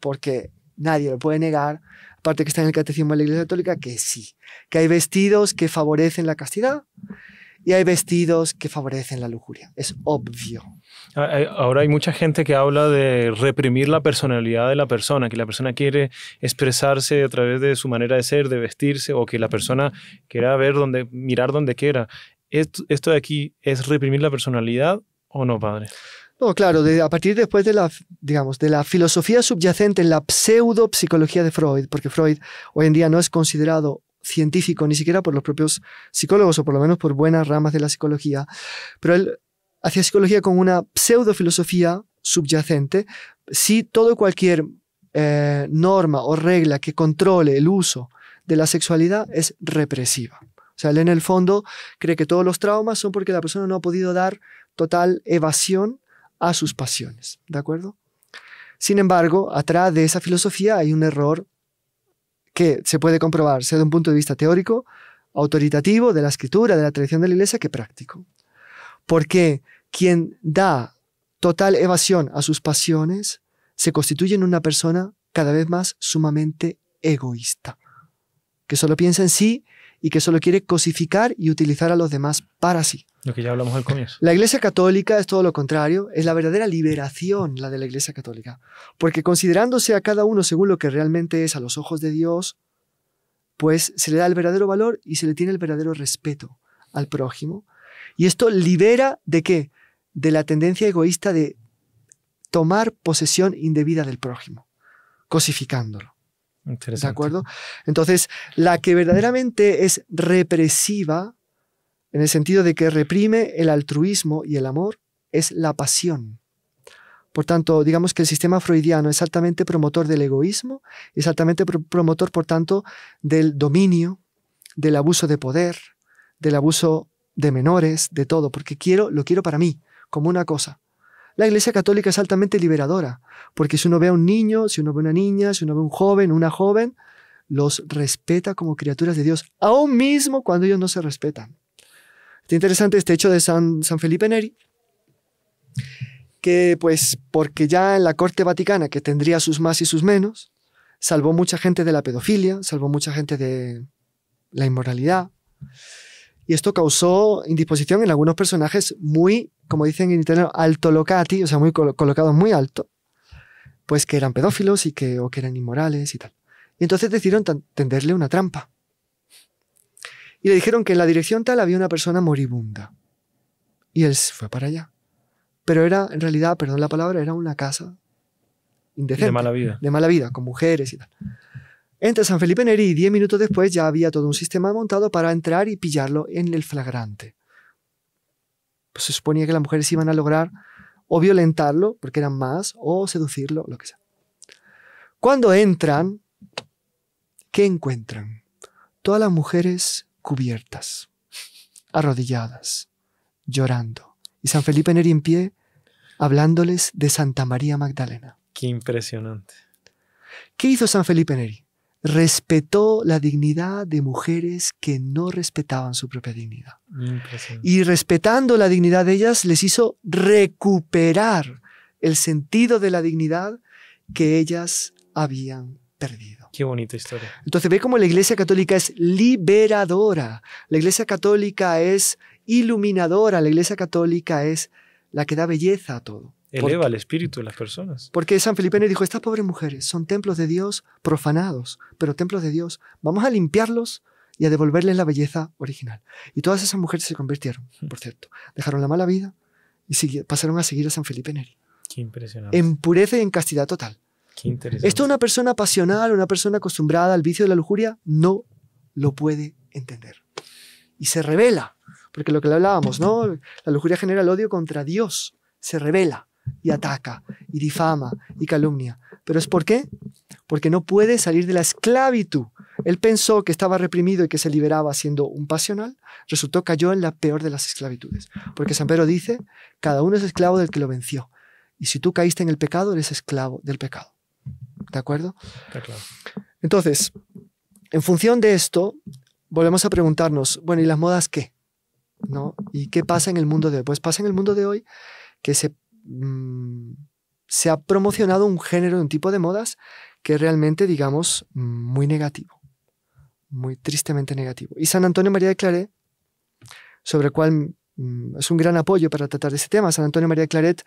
porque nadie lo puede negar, aparte que está en el Catecismo de la Iglesia Católica, que sí, que hay vestidos que favorecen la castidad y hay vestidos que favorecen la lujuria. Es obvio. Ah, ahora hay mucha gente que habla de reprimir la personalidad de la persona, que la persona quiere expresarse a través de su manera de ser, de vestirse, o que la persona quiera ver donde, mirar donde quiera. ¿Esto, de aquí es reprimir la personalidad o no, padre? No, claro, de, a partir después de la, digamos, de la filosofía subyacente en la pseudopsicología de Freud, porque Freud hoy en día no es considerado científico, ni siquiera por los propios psicólogos, o por lo menos por buenas ramas de la psicología. Pero él hacia psicología con una pseudo filosofía subyacente, si todo cualquier eh, norma o regla que controle el uso de la sexualidad es represiva. O sea, él en el fondo cree que todos los traumas son porque la persona no ha podido dar total evasión a sus pasiones, ¿de acuerdo? Sin embargo, atrás de esa filosofía hay un error que se puede comprobar, sea de un punto de vista teórico, autoritativo, de la escritura, de la tradición de la iglesia, que práctico. Porque quien da total evasión a sus pasiones se constituye en una persona cada vez más sumamente egoísta, que solo piensa en sí y que solo quiere cosificar y utilizar a los demás para sí. Lo que ya hablamos al comienzo. La Iglesia Católica es todo lo contrario, es la verdadera liberación la de la Iglesia Católica, porque considerándose a cada uno según lo que realmente es a los ojos de Dios, pues se le da el verdadero valor y se le tiene el verdadero respeto al prójimo, y esto libera de qué? De la tendencia egoísta de tomar posesión indebida del prójimo, cosificándolo. ¿De acuerdo? Entonces, la que verdaderamente es represiva, en el sentido de que reprime el altruismo y el amor, es la pasión. Por tanto, digamos que el sistema freudiano es altamente promotor del egoísmo, es altamente promotor, por tanto, del dominio, del abuso de poder, del abuso de menores, de todo, porque quiero, lo quiero para mí, como una cosa. La Iglesia Católica es altamente liberadora, porque si uno ve a un niño, si uno ve a una niña, si uno ve a un joven, una joven, los respeta como criaturas de Dios, aún mismo cuando ellos no se respetan. Está interesante este hecho de San, San Felipe Neri, que pues porque ya en la corte vaticana, que tendría sus más y sus menos, salvó mucha gente de la pedofilia, salvó mucha gente de la inmoralidad y esto causó indisposición en algunos personajes muy, como dicen en italiano, alto locati, o sea, muy colocados muy alto, pues que eran pedófilos y que, o que eran inmorales y tal. Y entonces decidieron tenderle una trampa. Y le dijeron que en la dirección tal había una persona moribunda. Y él fue para allá. Pero era, en realidad, perdón la palabra, era una casa indecente. De mala vida. De mala vida, con mujeres y tal. Entre San Felipe Neri y diez minutos después ya había todo un sistema montado para entrar y pillarlo en el flagrante. Pues se suponía que las mujeres iban a lograr o violentarlo, porque eran más, o seducirlo, lo que sea. Cuando entran, ¿qué encuentran? Todas las mujeres cubiertas, arrodilladas, llorando, y San Felipe Neri en pie, hablándoles de Santa María Magdalena. Qué impresionante. ¿Qué hizo San Felipe Neri? respetó la dignidad de mujeres que no respetaban su propia dignidad. Y respetando la dignidad de ellas, les hizo recuperar el sentido de la dignidad que ellas habían perdido. Qué bonita historia. Entonces ve cómo la Iglesia Católica es liberadora, la Iglesia Católica es iluminadora, la Iglesia Católica es la que da belleza a todo eleva el espíritu de las personas. Porque San Felipe Neri dijo, estas pobres mujeres son templos de Dios profanados, pero templos de Dios. Vamos a limpiarlos y a devolverles la belleza original. Y todas esas mujeres se convirtieron, por cierto. Dejaron la mala vida y pasaron a seguir a San Felipe Neri. Qué impresionante. En pureza y en castidad total. Qué interesante. Esto una persona pasional, una persona acostumbrada al vicio de la lujuria, no lo puede entender. Y se revela, porque lo que le hablábamos, ¿no? La lujuria genera el odio contra Dios, se revela y ataca y difama y calumnia. ¿Pero es por qué? Porque no puede salir de la esclavitud. Él pensó que estaba reprimido y que se liberaba siendo un pasional, resultó cayó en la peor de las esclavitudes. Porque San Pedro dice, cada uno es esclavo del que lo venció. Y si tú caíste en el pecado, eres esclavo del pecado. ¿De acuerdo? Está claro. Entonces, en función de esto, volvemos a preguntarnos, bueno, ¿y las modas qué? ¿No? ¿Y qué pasa en el mundo de hoy? Pues pasa en el mundo de hoy que se Mm, se ha promocionado un género, un tipo de modas que realmente, digamos, muy negativo, muy tristemente negativo. Y San Antonio María de Claret, sobre el cual mm, es un gran apoyo para tratar de ese tema, San Antonio María de Claret,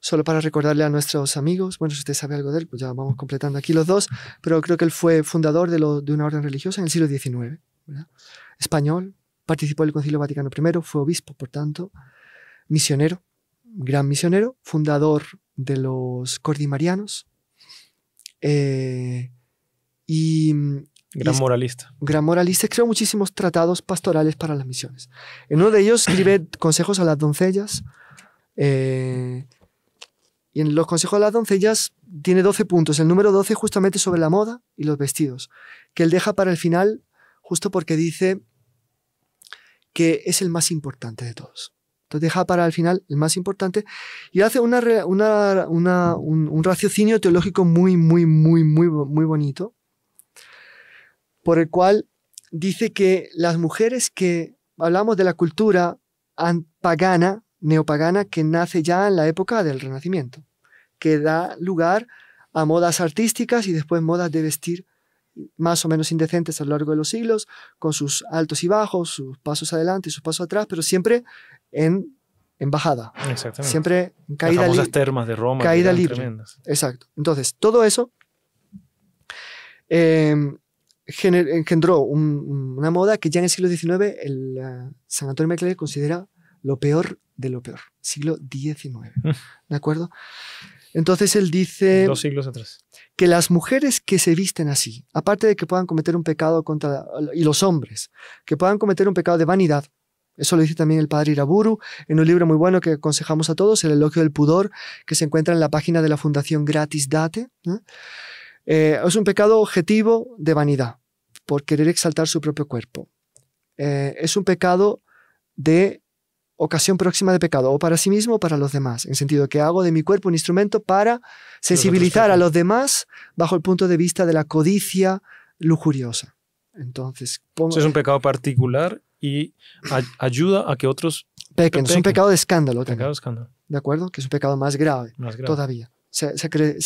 solo para recordarle a nuestros amigos, bueno, si usted sabe algo de él, pues ya vamos completando aquí los dos, pero creo que él fue fundador de, lo, de una orden religiosa en el siglo XIX, español, participó del Concilio Vaticano I, fue obispo, por tanto, misionero, gran misionero, fundador de los Cordimarianos. Eh, mm, y, gran moralista. Gran moralista. Escribió muchísimos tratados pastorales para las misiones. En uno de ellos escribe consejos a las doncellas. Eh, y en los consejos a las doncellas tiene 12 puntos. El número 12 justamente sobre la moda y los vestidos, que él deja para el final justo porque dice que es el más importante de todos. Entonces deja para el final el más importante y hace un, raciocinio teológico muy, muy, muy, muy, muy bonito, por el cual dice que las mujeres que hablamos de la cultura pagana, neopagana, que nace ya en la época del Renacimiento, que da lugar a modas artísticas y después modas de vestir más o menos indecentes a lo largo de los siglos, con sus altos y bajos, sus pasos adelante y sus pasos atrás, pero siempre en, en bajada. Exactamente. Siempre en caída libre. Las termas de Roma. Caída libre. Exacto. Entonces, todo eso eh, engendró una moda que ya en el siglo XIX el eh, San Antonio Macleod considera lo peor de lo peor. Siglo XIX. Mm. ¿De acuerdo? Entonces él dice... siglos atrás. Que las mujeres que se visten así, aparte de que puedan cometer un pecado contra... y los hombres, que puedan cometer un pecado de vanidad, eso lo dice también el padre Iraburu en un libro muy bueno que aconsejamos a todos, El elogio del pudor, que se encuentra en la página de la Fundación Gratis Date. Eh, es un pecado objetivo de vanidad, por querer exaltar su propio cuerpo. Eh, es un pecado de ocasión próxima de pecado, o para sí mismo o para los demás, en sentido que hago de mi cuerpo un instrumento para sensibilizar a los demás bajo el punto de vista de la codicia lujuriosa. Entonces, es un eh, pecado particular y ayuda a que otros pequen. Es un pecado de escándalo. de escándalo. ¿De acuerdo? Que es un pecado más grave, todavía. Se,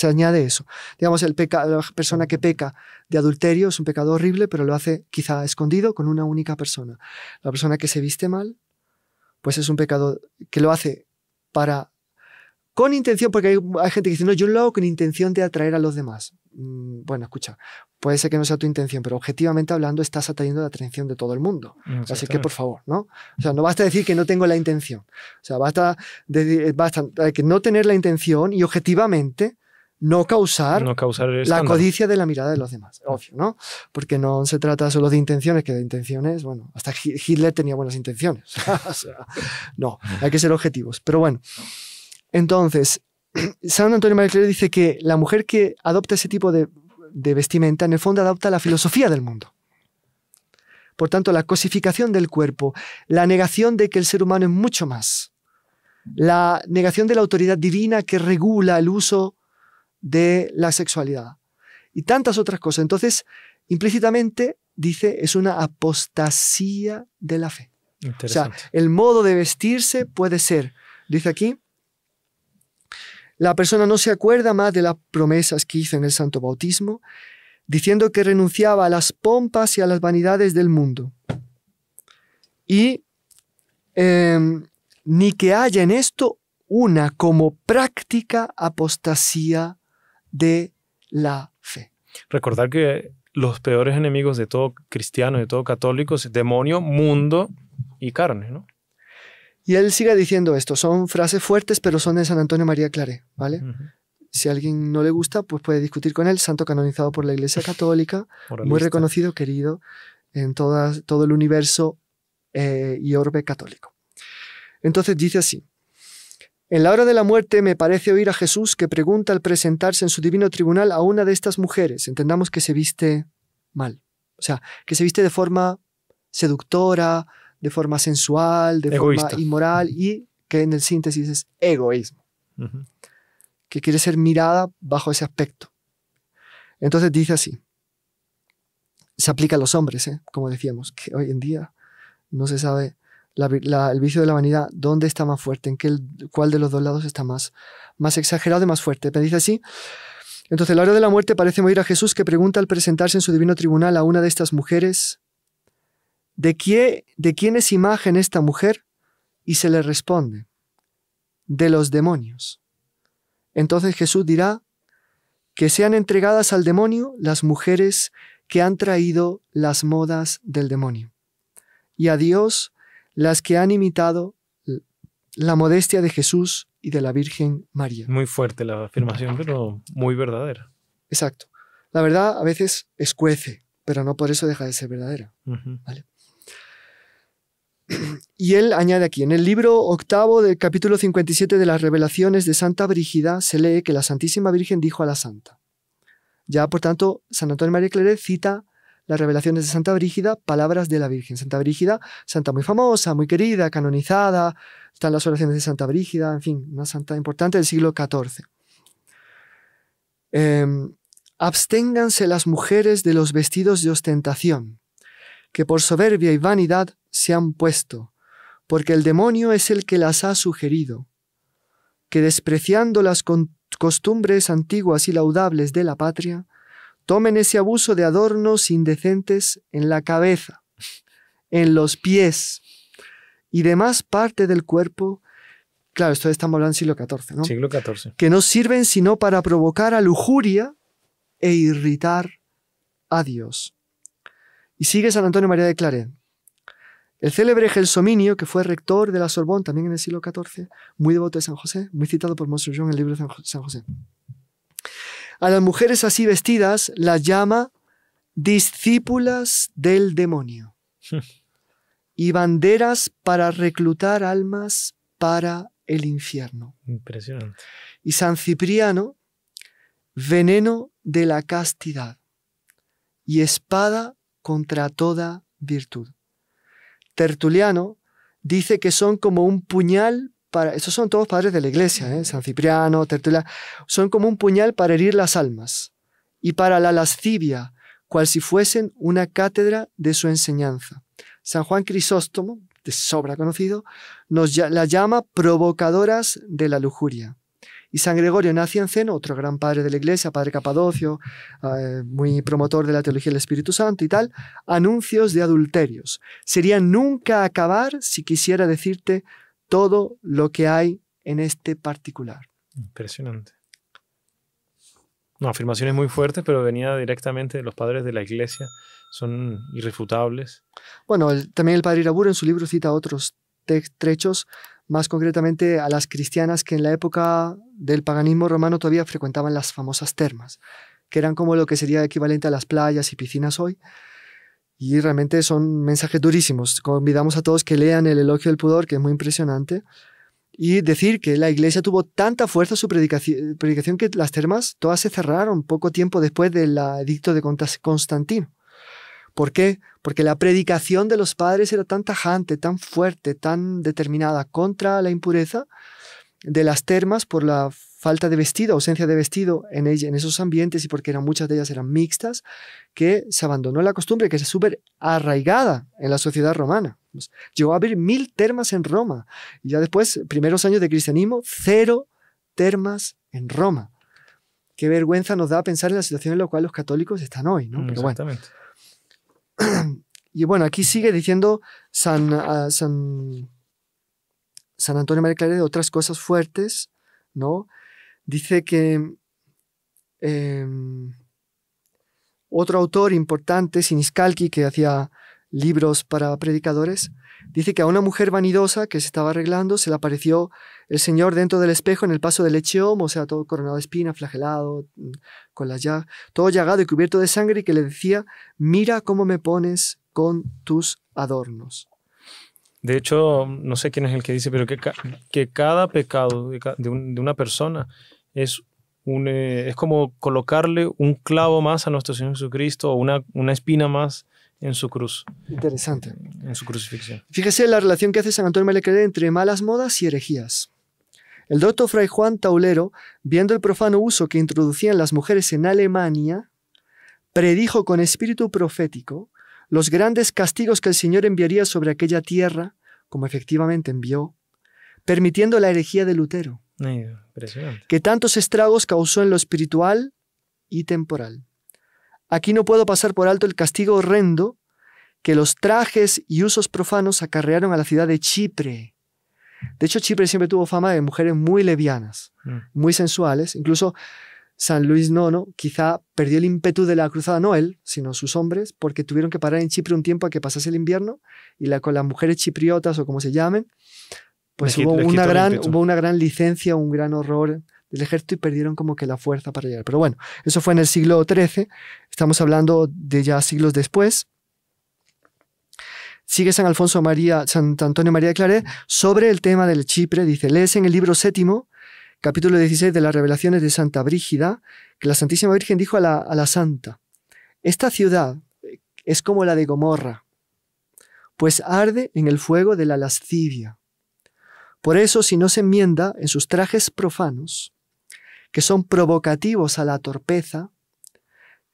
añade eso. Digamos, el peca, la persona que peca de adulterio es un pecado horrible, pero lo hace quizá escondido con una única persona. La persona que se viste mal pues es un pecado que lo hace para con intención, porque hay, gente que dice, no, yo lo hago con intención de atraer a los demás. Mm, bueno, escucha, puede ser que no sea tu intención, pero objetivamente hablando estás atrayendo la atención de todo el mundo. Así que, por favor, ¿no? O sea, no basta decir que no tengo la intención. O sea, basta, de, que no tener la intención y objetivamente no causar, la codicia de la mirada de los ah. demás, obvio, ¿no? Porque no se trata solo de intenciones, que de intenciones, bueno, hasta Hitler tenía buenas intenciones. no, hay que ser objetivos. Pero bueno, entonces, San Antonio de dice que la mujer que adopta ese tipo de vestimenta, en el fondo adopta la filosofía del mundo. Por tanto, la cosificación del cuerpo, la negación de que el ser humano es mucho más, la negación de la autoridad divina que regula el uso de la sexualidad y tantas otras cosas. Entonces, implícitamente dice, es una apostasía de la fe. O sea, el modo de vestirse puede ser, dice aquí, la persona no se acuerda más de las promesas que hizo en el santo bautismo, diciendo que renunciaba a las pompas y a las vanidades del mundo. Y em, ni que haya en esto una como práctica apostasía de la fe. Recordar que los peores enemigos de todo cristiano, de todo católico, es demonio, mundo y carne, Y él sigue diciendo esto, son frases fuertes, pero son de San Antonio María Clare, ¿vale? Si a alguien no le gusta, pues puede discutir con él, santo canonizado por la Iglesia Católica, muy reconocido, querido en todo el universo eh, y orbe católico. Entonces dice así, en la hora de la muerte me parece oír a Jesús que pregunta al presentarse en su divino tribunal a una de estas mujeres, entendamos que se viste mal, o sea, que se viste de forma seductora, de forma sensual, de forma inmoral y que en el síntesis es egoísmo, que quiere ser mirada bajo ese aspecto. Entonces dice así, se aplica a los hombres, ¿eh? como decíamos, que hoy en día no se sabe el vicio de la vanidad, ¿dónde está más fuerte? ¿En qué, cuál de los dos lados está más, más exagerado y más fuerte? Pero dice así. Entonces, el la hora de la muerte parece morir a Jesús que pregunta al presentarse en su divino tribunal a una de estas mujeres, ¿de, de quién es imagen esta mujer? Y se le responde, de los demonios. Entonces Jesús dirá, que sean entregadas al demonio las mujeres que han traído las modas del demonio. Y a Dios, las que han imitado la modestia de Jesús y de la Virgen María. Muy fuerte la afirmación, pero muy verdadera. Exacto. La verdad a veces escuece, pero no por eso deja de ser verdadera. ¿vale? Y él añade aquí, en el libro octavo del capítulo 57 de las revelaciones de Santa Brígida se lee que la Santísima Virgen dijo a la Santa. Ya, por tanto, San Antonio María Claret cita las revelaciones de Santa Brígida, palabras de la Virgen. Santa Brígida, santa muy famosa, muy querida, canonizada, están las oraciones de Santa Brígida, en fin, una santa importante del siglo XIV. Em, absténganse las mujeres de los vestidos de ostentación, que por soberbia y vanidad se han puesto, porque el demonio es el que las ha sugerido, que despreciando las costumbres antiguas y laudables de la patria, Tomen ese abuso de adornos indecentes en la cabeza, en los pies y demás parte del cuerpo. Claro, esto estamos hablando del siglo XIV, ¿no? Siglo XIV. Que no sirven sino para provocar a lujuria e irritar a Dios. Y sigue San Antonio María de Claret. El célebre Gelsominio, que fue rector de la Sorbón también en el siglo XIV, muy devoto de San José, muy citado por Monsignor John en el libro de San José. A las mujeres así vestidas las llama discípulas del demonio y banderas para reclutar almas para el infierno. Impresionante. Y San Cipriano, veneno de la castidad y espada contra toda virtud. Tertuliano dice que son como un puñal para, estos son todos padres de la iglesia, ¿eh? San Cipriano, Tertulia, son como un puñal para herir las almas y para la lascivia, cual si fuesen una cátedra de su enseñanza. San Juan Crisóstomo, de sobra conocido, nos la llama provocadoras de la lujuria. Y San Gregorio Nacianceno, otro gran padre de la Iglesia, padre Capadocio, eh, muy promotor de la teología del Espíritu Santo y tal, anuncios de adulterios. Sería nunca acabar si quisiera decirte todo lo que hay en este particular. Impresionante. No, afirmaciones muy fuertes, pero venía directamente de los padres de la iglesia, son irrefutables. Bueno, también el padre Iraburo en su libro cita otros trechos, más concretamente a las cristianas que en la época del paganismo romano todavía frecuentaban las famosas termas, que eran como lo que sería equivalente a las playas y piscinas hoy, y realmente son mensajes durísimos. Convidamos a todos que lean el elogio del pudor, que es muy impresionante. Y decir que la iglesia tuvo tanta fuerza su predicación, predicación que las termas todas se cerraron poco tiempo después del edicto de Constantino. ¿Por qué? Porque la predicación de los padres era tan tajante, tan fuerte, tan determinada contra la impureza, de las termas por la falta de vestido, ausencia de vestido en, en esos ambientes y porque eran, muchas de ellas eran mixtas, que se abandonó la costumbre que es súper arraigada en la sociedad romana. Pues, llegó a haber mil termas en Roma y ya después, primeros años de cristianismo, cero termas en Roma. Qué vergüenza nos da pensar en la situación en la cual los católicos están hoy, ¿no? exactamente. Y bueno, aquí sigue diciendo San ah, San Antonio María Claret de otras cosas fuertes, ¿no? Dice que em, otro autor importante, Siniscalchi, que hacía libros para predicadores, dice que a una mujer vanidosa que se estaba arreglando se le apareció el Señor dentro del espejo en el paso del Echeom, o sea, todo coronado de espina, flagelado, mm, con las ya todo llagado y cubierto de sangre, y que le decía, mira cómo me pones con tus adornos. De hecho, no sé quién es el que dice, pero que, cada pecado de, una persona es, un, eh, es como colocarle un clavo más a nuestro Señor Jesucristo o una, espina más en su cruz. Interesante. En su crucifixión. Fíjese la relación que hace San Antonio Melequer entre malas modas y herejías. El doctor Fray Juan Taulero, viendo el profano uso que introducían las mujeres en Alemania, predijo con espíritu profético los grandes castigos que el Señor enviaría sobre aquella tierra, como efectivamente envió, permitiendo la herejía de Lutero, que tantos estragos causó en lo espiritual y temporal. Aquí no puedo pasar por alto el castigo horrendo que los trajes y usos profanos acarrearon a la ciudad de Chipre. De hecho, Chipre siempre tuvo fama de mujeres muy levianas, mm. muy sensuales, incluso San Luis IX quizá perdió el ímpetu de la cruzada, no él, sino sus hombres, porque tuvieron que parar en Chipre un tiempo a que pasase el invierno y la, con las mujeres chipriotas o como se llamen, pues hubo una, gran, hubo una gran licencia, un gran horror del ejército y perdieron como que la fuerza para llegar. Pero bueno, eso fue en el siglo XIII, estamos hablando de ya siglos después. Sigue San Alfonso María, San Antonio María de Claret sobre el tema del Chipre, dice, lees en el libro séptimo capítulo 16 de las revelaciones de Santa Brígida, que la Santísima Virgen dijo a la, a la Santa, esta ciudad eh, es como la de Gomorra, pues arde en el fuego de la lascivia. Por eso, si no se enmienda en sus trajes profanos, que son provocativos a la torpeza,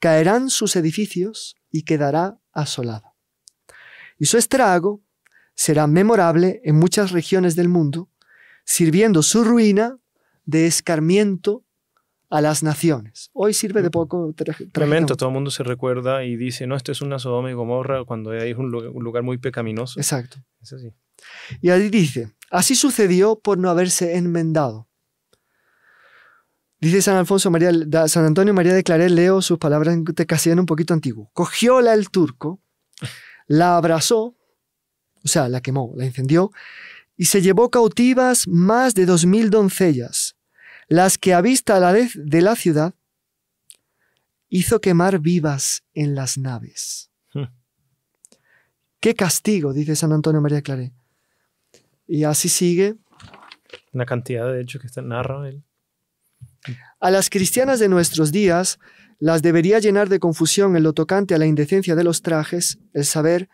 caerán sus edificios y quedará asolada. Y su estrago será memorable en muchas regiones del mundo, sirviendo su ruina de escarmiento a las naciones. Hoy sirve de poco. Tremendo, todo el mundo se recuerda y dice, no, esto es una Sodoma y Gomorra cuando es un lugar muy pecaminoso. Exacto. Es así. Y ahí dice, así sucedió por no haberse enmendado. Dice San Alfonso María, San Antonio María de Claret, leo sus palabras en un poquito antiguo. Cogióla el turco, la abrazó, o sea, la quemó, la incendió, y se llevó cautivas más de dos mil doncellas las que a vista de la ciudad hizo quemar vivas en las naves. ¡Qué castigo! dice San Antonio María Claré. Y así sigue. Una cantidad de hechos que está narra él. A las cristianas de nuestros días las debería llenar de confusión en lo tocante a la indecencia de los trajes, el saber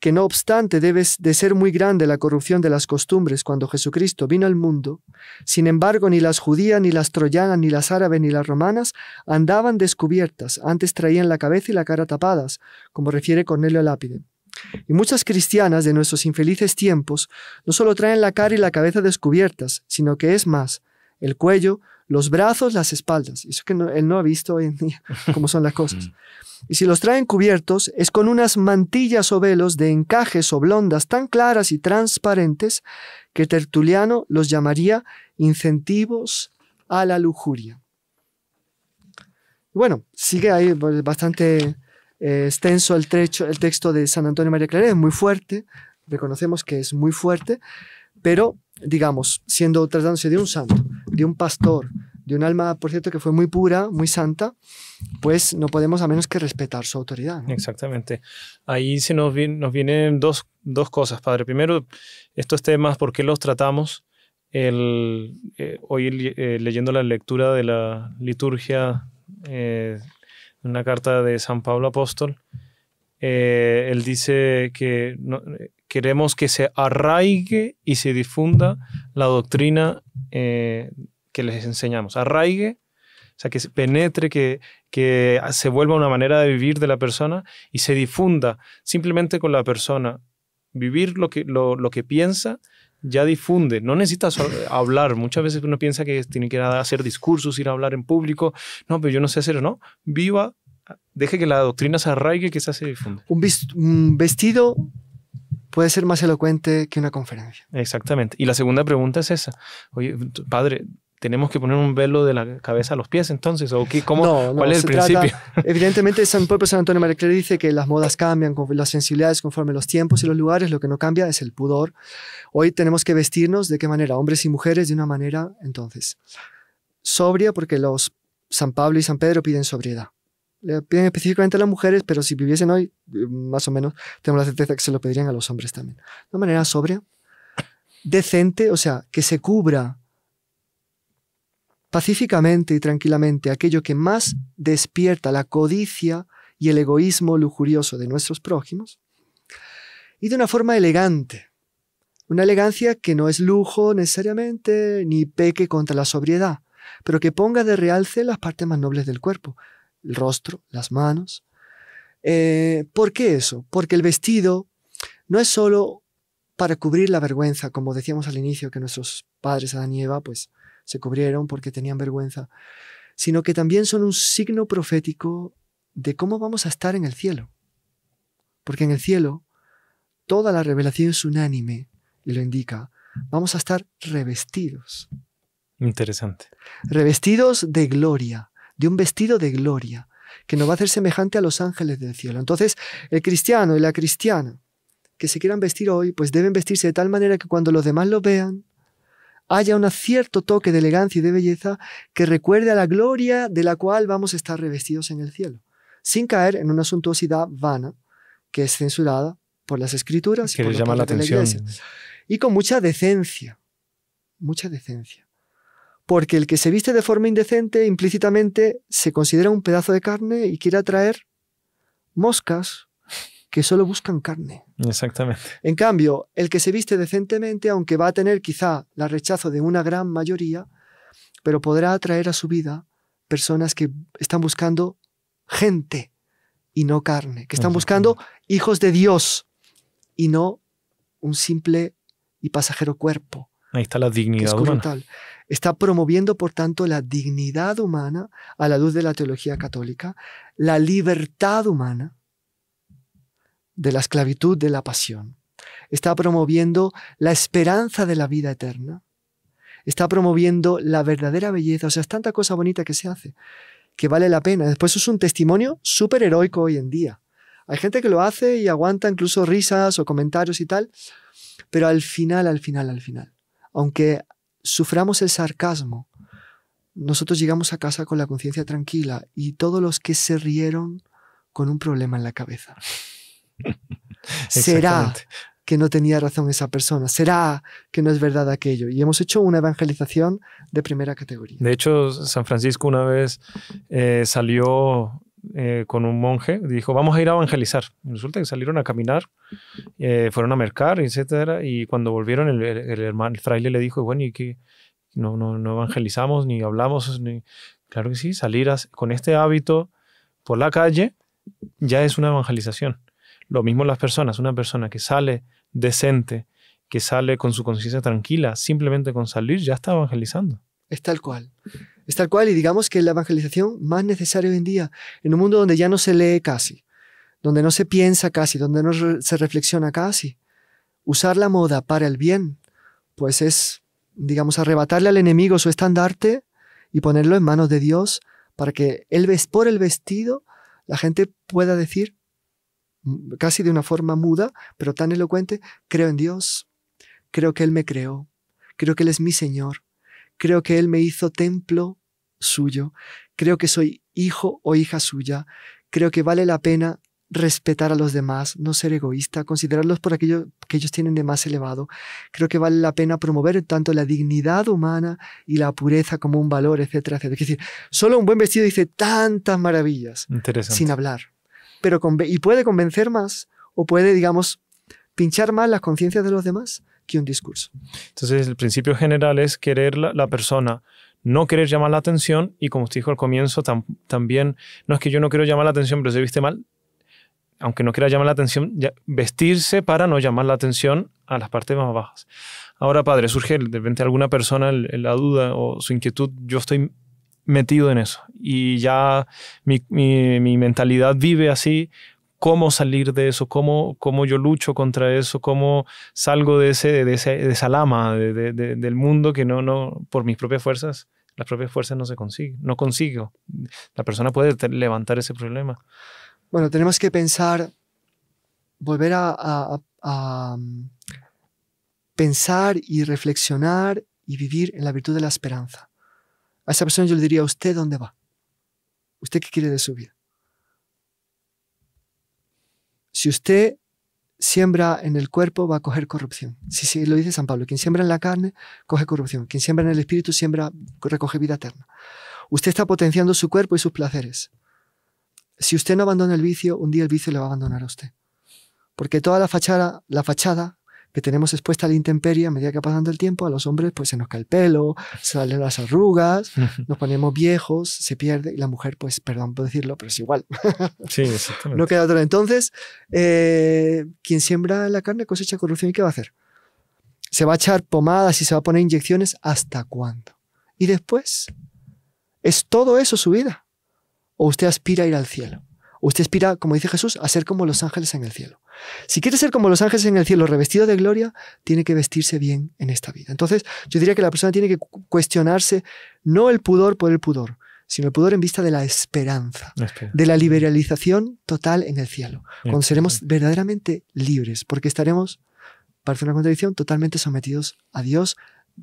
que no obstante debe de ser muy grande la corrupción de las costumbres cuando Jesucristo vino al mundo, sin embargo ni las judías, ni las troyanas, ni las árabes, ni las romanas andaban descubiertas, antes traían la cabeza y la cara tapadas, como refiere Cornelio Lápide. Y muchas cristianas de nuestros infelices tiempos no solo traen la cara y la cabeza descubiertas, sino que es más, el cuello, los brazos, las espaldas. Eso que él no ha visto en día cómo son las cosas. Y si los traen cubiertos, es con unas mantillas o velos de encajes o blondas tan claras y transparentes que Tertuliano los llamaría incentivos a la lujuria. Bueno, sigue ahí pues, bastante eh, extenso el, trecho, el texto de San Antonio María Claret, es muy fuerte, reconocemos que es muy fuerte, pero digamos, siendo tratándose de un santo, de un pastor, de un alma, por cierto, que fue muy pura, muy santa, pues no podemos a menos que respetar su autoridad. Exactamente. Ahí se nos, nos vienen dos, cosas, padre. Primero, estos temas, ¿por qué los tratamos? Eh, hoy eh, leyendo la lectura de la liturgia, eh, una carta de San Pablo Apóstol, él dice que Queremos que se arraigue y se difunda la doctrina eh, que les enseñamos. Arraigue, o sea, que se penetre, que, que se vuelva una manera de vivir de la persona y se difunda simplemente con la persona. Vivir lo que, lo, lo que piensa, ya difunde. No necesitas hablar. Muchas veces uno piensa que tiene que hacer discursos, ir a hablar en público. No, pero yo no sé hacer, ¿no? Viva, deje que la doctrina se arraigue, que se se difunde. Un, vestido puede ser más elocuente que una conferencia. Exactamente. Y la segunda pregunta es esa. Oye, padre, tenemos que poner un velo de la cabeza a los pies entonces o qué, cómo, cuál es el principio evidentemente San Pablo San Antonio María dice que las modas cambian con las sensibilidades conforme los tiempos y los lugares lo que no cambia es el pudor hoy tenemos que vestirnos de qué manera hombres y mujeres de una manera entonces sobria porque los San Pablo y San Pedro piden sobriedad le piden específicamente a las mujeres, pero si viviesen hoy, eh, más o menos, tengo la certeza que se lo pedirían a los hombres también. De una manera sobria, decente, o sea, que se cubra pacíficamente y tranquilamente aquello que más despierta la codicia y el egoísmo lujurioso de nuestros prójimos, y de una forma elegante, una elegancia que no es lujo necesariamente, ni peque contra la sobriedad, pero que ponga de realce las partes más nobles del cuerpo, el rostro, las manos. Eh, ¿Por qué eso? Porque el vestido no es solo para cubrir la vergüenza, como decíamos al inicio, que nuestros padres Adán y Eva pues, se cubrieron porque tenían vergüenza, sino que también son un signo profético de cómo vamos a estar en el cielo. Porque en el cielo toda la revelación es unánime y lo indica. Vamos a estar revestidos. Interesante. Revestidos de gloria de un vestido de gloria que nos va a hacer semejante a los ángeles del cielo. Entonces, el cristiano y la cristiana que se quieran vestir hoy, pues deben vestirse de tal manera que cuando los demás lo vean, haya un cierto toque de elegancia y de belleza que recuerde a la gloria de la cual vamos a estar revestidos en el cielo, sin caer en una suntuosidad vana que es censurada por las escrituras y por la Iglesia, y con mucha decencia, mucha decencia porque el que se viste de forma indecente implícitamente se considera un pedazo de carne y quiere atraer moscas que solo buscan carne. Exactamente. En cambio, el que se viste decentemente, aunque va a tener quizá la rechazo de una gran mayoría, pero podrá atraer a su vida personas que están buscando gente y no carne, que están buscando hijos de Dios y no un simple y pasajero cuerpo. Ahí está la dignidad. Está promoviendo, por tanto, la dignidad humana a la luz de la teología católica, la libertad humana de la esclavitud de la pasión. Está promoviendo la esperanza de la vida eterna. Está promoviendo la verdadera belleza. O sea, es tanta cosa bonita que se hace, que vale la pena. Después es un testimonio súper heroico hoy en día. Hay gente que lo hace y aguanta incluso risas o comentarios y tal, pero al final, al final, al final, aunque suframos el sarcasmo, nosotros llegamos a casa con la conciencia tranquila y todos los que se rieron con un problema en la cabeza. Será que no tenía razón esa persona, será que no es verdad aquello. Y hemos hecho una evangelización de primera categoría. De hecho, San Francisco una vez eh, salió eh, con un monje, dijo, vamos a ir a evangelizar. Resulta que salieron a caminar, eh, fueron a mercar, etcétera, y cuando volvieron el, hermano, el fraile le dijo, bueno, ¿y que No, no, evangelizamos, ni hablamos, ni... Claro que sí, salir con este hábito por la calle ya es una evangelización. Lo mismo las personas, una persona que sale decente, que sale con su conciencia tranquila, simplemente con salir ya está evangelizando. Es tal cual. Es tal cual, y digamos que la evangelización más necesaria hoy en día, en un mundo donde ya no se lee casi, donde no se piensa casi, donde no se reflexiona casi. Usar la moda para el bien, pues es, digamos, arrebatarle al enemigo su estandarte y ponerlo en manos de Dios para que él, por el vestido la gente pueda decir, mm, casi de una forma muda, pero tan elocuente, creo en Dios, creo que Él me creó, creo que Él es mi Señor, creo que Él me hizo templo suyo, creo que soy hijo o hija suya, creo que vale la pena respetar a los demás, no ser egoísta, considerarlos por aquello que ellos tienen de más elevado. Creo que vale la pena promover tanto la dignidad humana y la pureza como un valor, etcétera, etcétera. Es decir, solo un buen vestido dice tantas maravillas sin hablar. Pero y puede convencer más o puede, digamos, pinchar más las conciencias de los demás que un discurso. Entonces, el principio general es querer la, persona, no querer llamar la atención y como usted dijo al comienzo, también no es que yo no quiero llamar la atención, pero se viste mal, aunque no quiera llamar la atención, vestirse para no llamar la atención a las partes más bajas. Ahora, padre, surge de repente alguna persona la duda o su inquietud, yo estoy metido en eso y ya mi, mi mentalidad vive así, cómo salir de eso, cómo, cómo yo lucho contra eso, cómo salgo de, ese, de, de esa lama de, del mundo que no, no, por mis propias fuerzas, las propias fuerzas no se consigue, no consigo. La persona puede levantar ese problema. Bueno, tenemos que pensar, volver a, a, a mm, pensar y reflexionar y vivir en la virtud de la esperanza. A esa persona yo le diría, ¿usted dónde va? ¿Usted qué quiere de su vida? si usted siembra en el cuerpo va a coger corrupción. Sí, sí, lo dice San Pablo. Quien siembra en la carne, coge corrupción. Quien siembra en el espíritu, siembra, recoge vida eterna. Usted está potenciando su cuerpo y sus placeres. Si usted no abandona el vicio, un día el vicio le va a abandonar a usted. Porque toda la fachada, la fachada que tenemos expuesta a la intemperie a medida que pasando el tiempo, a los hombres pues se nos cae el pelo, salen las arrugas, nos ponemos viejos, se pierde, y la mujer pues, perdón por decirlo, pero es igual. No queda otra. Entonces, eh, quien siembra la carne cosecha corrupción, ¿y qué va a hacer? Se va a echar pomadas y se va a poner inyecciones, ¿hasta cuándo? Y después, ¿es todo eso su vida? ¿O usted aspira a ir al cielo? ¿O usted aspira, como dice Jesús, a ser como los ángeles en el cielo? Si quiere ser como los ángeles en el cielo, revestido de gloria, tiene que vestirse bien en esta vida. Entonces, yo diría que la persona tiene que cuestionarse no el pudor por el pudor, sino el pudor en vista de la esperanza, de la liberalización total en el cielo, cuando seremos verdaderamente libres, porque estaremos, parece una contradicción, totalmente sometidos a Dios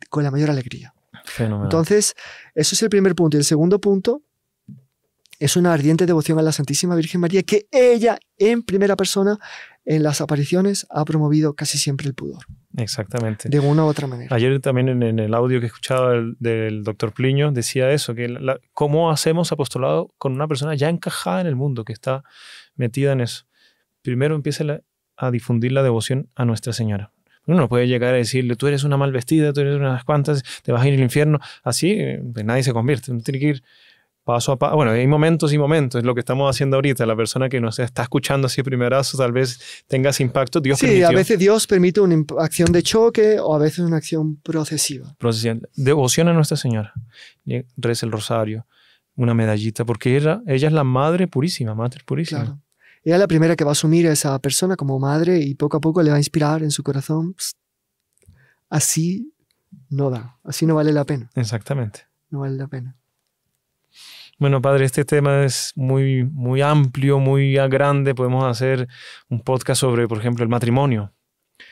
con la mayor alegría. Entonces, eso es el primer punto. Y el segundo punto es una ardiente devoción a la Santísima Virgen María que ella en primera persona en las apariciones ha promovido casi siempre el pudor. Exactamente. De una u otra manera. Ayer también en, el audio que escuchaba del, del doctor Pliño decía eso, que cómo hacemos apostolado con una persona ya encajada en el mundo, que está metida en eso. Primero empieza a difundir la devoción a Nuestra Señora. Uno puede llegar a decirle, tú eres una mal vestida, tú eres unas cuantas, te vas a ir al infierno. Así, eh, pues nadie se convierte. Uno tiene que ir paso a paso. Bueno, hay momentos y momentos, Es lo que estamos haciendo ahorita. La persona que nos está escuchando así primerazo tal vez tenga impacto. Dios sí, a veces Dios permite una acción de choque o a veces una acción procesiva. Devoción a Nuestra Señora. Reza el rosario, una medallita, porque ella, es la Madre Purísima, Madre Purísima. Ella es la primera que va a asumir a esa persona como madre y poco a poco le va a inspirar en su corazón. Así no da, así no vale la pena. Exactamente. No vale la pena. Bueno, padre, este tema es muy, muy amplio, muy grande. Podemos hacer un podcast sobre, por ejemplo, el matrimonio.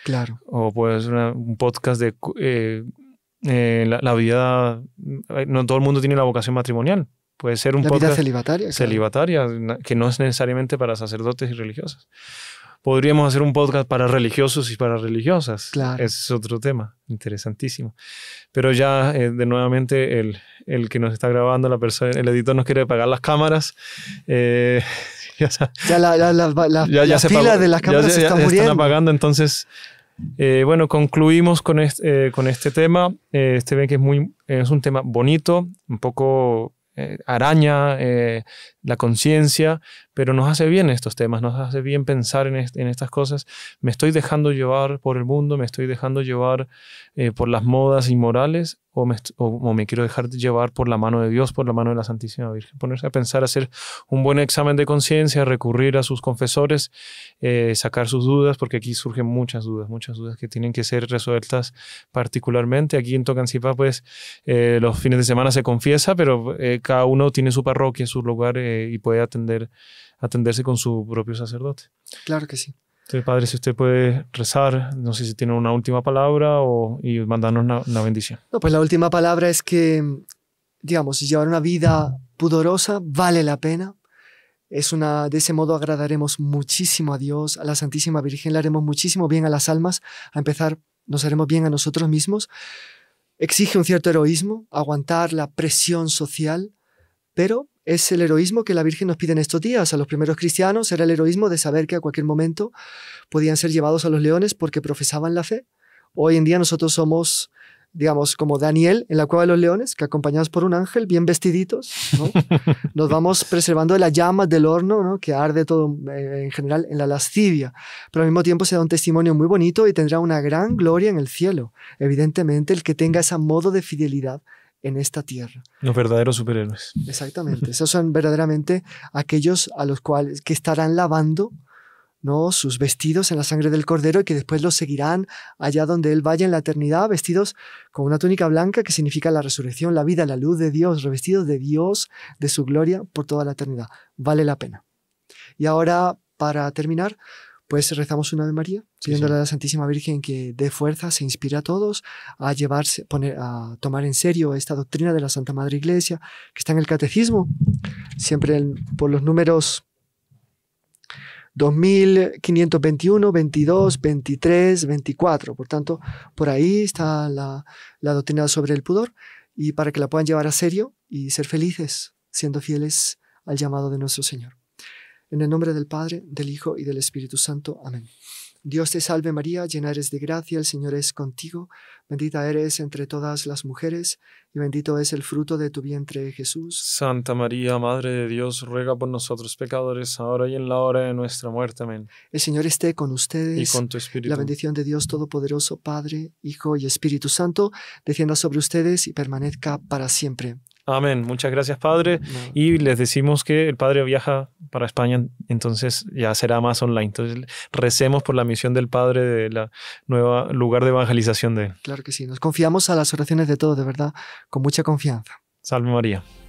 Claro. O pues un podcast de eh, eh, la, vida. Eh, no todo el mundo tiene la vocación matrimonial. Puede ser un podcast. Vida celibataria. Celibataria, que no es necesariamente para sacerdotes y religiosas podríamos hacer un podcast para religiosos y para religiosas. Claro. Ese es otro tema interesantísimo. Pero ya, eh, de nuevamente, el, el, que nos está grabando, la persona, el editor nos quiere pagar las cámaras. ya, ya, la, de las cámaras están apagando, entonces... Eh, bueno, concluimos con este, con este tema. este ven que es, muy, es un tema bonito, un poco araña, la conciencia, pero nos hace bien estos temas, nos hace bien pensar en, estas cosas. Me estoy dejando llevar por el mundo, me estoy dejando llevar eh, por las modas inmorales o me, o, me, quiero dejar llevar por la mano de Dios, por la mano de la Santísima Virgen. Ponerse a pensar, hacer un buen examen de conciencia, recurrir a sus confesores, eh, sacar sus dudas, porque aquí surgen muchas dudas, muchas dudas que tienen que ser resueltas particularmente. Aquí en Tocancipá, pues eh, los fines de semana se confiesa, pero cada uno tiene su parroquia, su lugar eh, y puede atender, atenderse con su propio sacerdote. Claro que sí. Entonces, Padre, si usted puede rezar, no sé si tiene una última palabra o, y mandarnos una, bendición. No, pues la última palabra es que, digamos, llevar una vida pudorosa vale la pena. Es una, de ese modo agradaremos muchísimo a Dios, a la Santísima Virgen, le haremos muchísimo bien a las almas, a empezar nos haremos bien a nosotros mismos. Exige un cierto heroísmo, aguantar la presión social, pero es el heroísmo que la Virgen nos pide en estos días. A los primeros cristianos era el heroísmo de saber que a cualquier momento podían ser llevados a los leones porque profesaban la fe. Hoy en día nosotros somos, digamos, como Daniel en la cueva de los leones, que acompañados por un ángel, bien vestiditos, nos vamos preservando de las llamas del horno, que arde todo eh, en general en la lascivia. Pero al mismo tiempo se da un testimonio muy bonito y tendrá una gran gloria en el cielo. Evidentemente, el que tenga ese modo de fidelidad en esta tierra. Los verdaderos superhéroes. Exactamente. Esos son verdaderamente aquellos a los cuales que estarán lavando ¿no? sus vestidos en la sangre del cordero y que después los seguirán allá donde él vaya en la eternidad, vestidos con una túnica blanca que significa la resurrección, la vida, la luz de Dios, revestidos de Dios, de su gloria por toda la eternidad. Vale la pena. Y ahora, para terminar, pues rezamos una de María, pidiéndole a la Santísima Virgen que dé fuerza, se inspire a todos a llevarse, poner, a tomar en serio esta doctrina de la Santa Madre Iglesia, que está en el Catecismo, siempre por los números 2521, 22, 23, 24. Por tanto, por ahí está la doctrina sobre el pudor y para que la puedan llevar a serio y ser felices siendo fieles al llamado de nuestro Señor. En el nombre del Padre, del Hijo y del Espíritu Santo. Amén. Dios te salve María, llena eres de gracia, el Señor es contigo, bendita eres entre todas las mujeres, y bendito es el fruto de tu vientre Jesús. Santa María, Madre de Dios, ruega por nosotros pecadores, ahora y en la hora de nuestra muerte. Amén. El Señor esté con ustedes. Y con tu espíritu. La bendición de Dios Todopoderoso, Padre, Hijo y Espíritu Santo, descienda sobre ustedes y permanezca para siempre. Amén. Muchas gracias, Padre. Y les decimos que el Padre viaja para España, entonces ya será más online. Entonces recemos por la misión del Padre de la nueva lugar de evangelización de Claro que sí. Nos confiamos a las oraciones de todos, de verdad, con mucha confianza. Salve María.